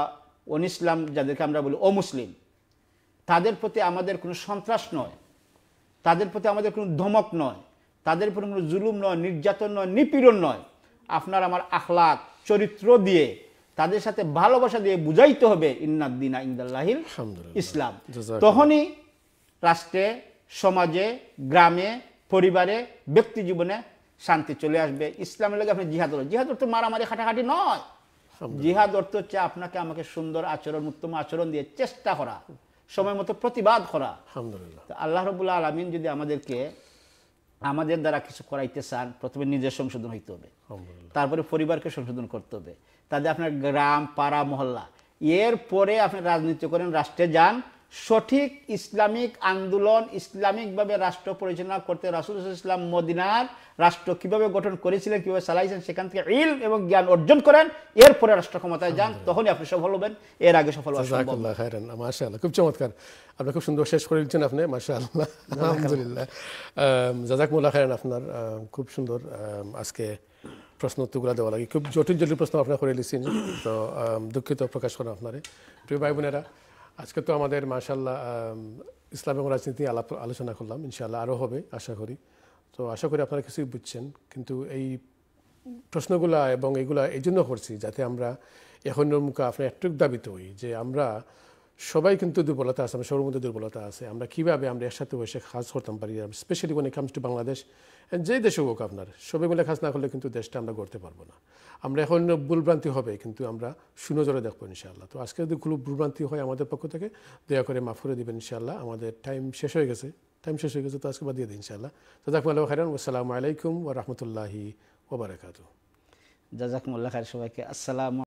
অনিসলাম যাদেরকে আমরা বলি অমুসলিম তাদের প্রতি আমাদের কোনো সন্ত্রাস নয় তাদের প্রতি আমাদের কোনো ধমক নয় তাদের প্রতি কোনো জুলুম নয় নির্যাতন নয় নিপীড়ন নয় আপনার আমার আখলাক চরিত্র দিয়ে তাদের সাথে ভালোবাসা দিয়ে বুঝাইতে হবে ইন্নাদ্দিনা ইন্দাল্লাহিল ইসলাম তখনই রাষ্ট্রে সমাজে গ্রামে পরিবারে ব্যক্তি জীবনে শান্তি চলে আসবে ইসলামের লাগে আপনি জিহাদ জিহাদ তো মারামারি খাটাখাটি নয় জিহাদ অর্থ হচ্ছে আপনাকে আমাকে সুন্দর আচরণ উত্তম আচরণ দিয়ে চেষ্টা করা সময় মতো প্রতিবাদ করা আল্লাহ রবুল্লা আলমিন যদি আমাদেরকে আমাদের দ্বারা কিছু করাইতে চান প্রথমে নিজের সংশোধন হইতে হবে তারপরে পরিবারকে সংশোধন করতে হবে তাদের আপনার গ্রাম পাড়া মহল্লা এরপরে আপনি রাজনীতি করেন রাষ্ট্রে যান সঠিক ইসলামিক আন্দোলন ইসলামিকভাবে রাষ্ট্র পরিচালনা করতে রাসুল ইসলাম মদিনার রাষ্ট্র কিভাবে গঠন করেছিলেন কিভাবে চালাইছেন সেখান থেকে ইল এবং জ্ঞান অর্জন করেন এরপরে রাষ্ট্র ক্ষমতায় যান তখনই আপনি সফল হবেন এর আগে সফল হবেন মাসা আল্লাহ খুব চমৎকার আপনি খুব সুন্দর শেষ করে দিচ্ছেন আপনি মাসা আল্লাহ আলহামদুলিল্লাহ জাজাকমুল্লাহ খায়রান আপনার খুব সুন্দর আজকে প্রশ্ন উত্তরগুলো দেওয়া লাগে খুব জটিল জটিল প্রশ্ন আপনার করে দিচ্ছেন তো দুঃখিত প্রকাশ করেন আপনারে প্রিয় ভাই বোনেরা আজকে তো আমাদের মাশাল্লাহ ইসলাম এবং রাজনীতি আলাপ আলোচনা করলাম ইনশাল্লাহ আরও হবে আশা করি তো আশা করি আপনারা কিছুই বুঝছেন কিন্তু এই প্রশ্নগুলা এবং এগুলা এই জন্য করছি যাতে আমরা এখনের মুখে আপনার একটু দাবিত হই যে আমরা সবাই কিন্তু দুর্বলতা আছে সবার মধ্যে দুর্বলতা আছে আমরা কীভাবে আমরা একসাথে বসে কাজ করতাম পারি specially when comes to Bangladesh যে দেশে হোক আপনার সবাই মিলে কাজ না করলে কিন্তু দেশটা আমরা গড়তে পারবো না আমরা এখন ভুলভ্রান্তি হবে কিন্তু আমরা সুনজরে দেখবো ইনশাআল্লাহ তো আজকে যদি খুব ভুলভ্রান্তি হয় আমাদের পক্ষ থেকে দয়া করে মাফ করে দেবেন ইনশাআল্লাহ আমাদের টাইম শেষ হয়ে গেছে টাইম শেষ হয়ে গেছে তো আজকে বাদিয়ে দিয়ে ইনশাল্লাহ ইনশাআল্লাহ তো জাকমুল্লাহ আসসালামু আলাইকুম ও রহমতুল্লাহি ওয়া বারাকাতুহু জাজাকুমুল্লাহ খাইর সবাইকে আসসালামু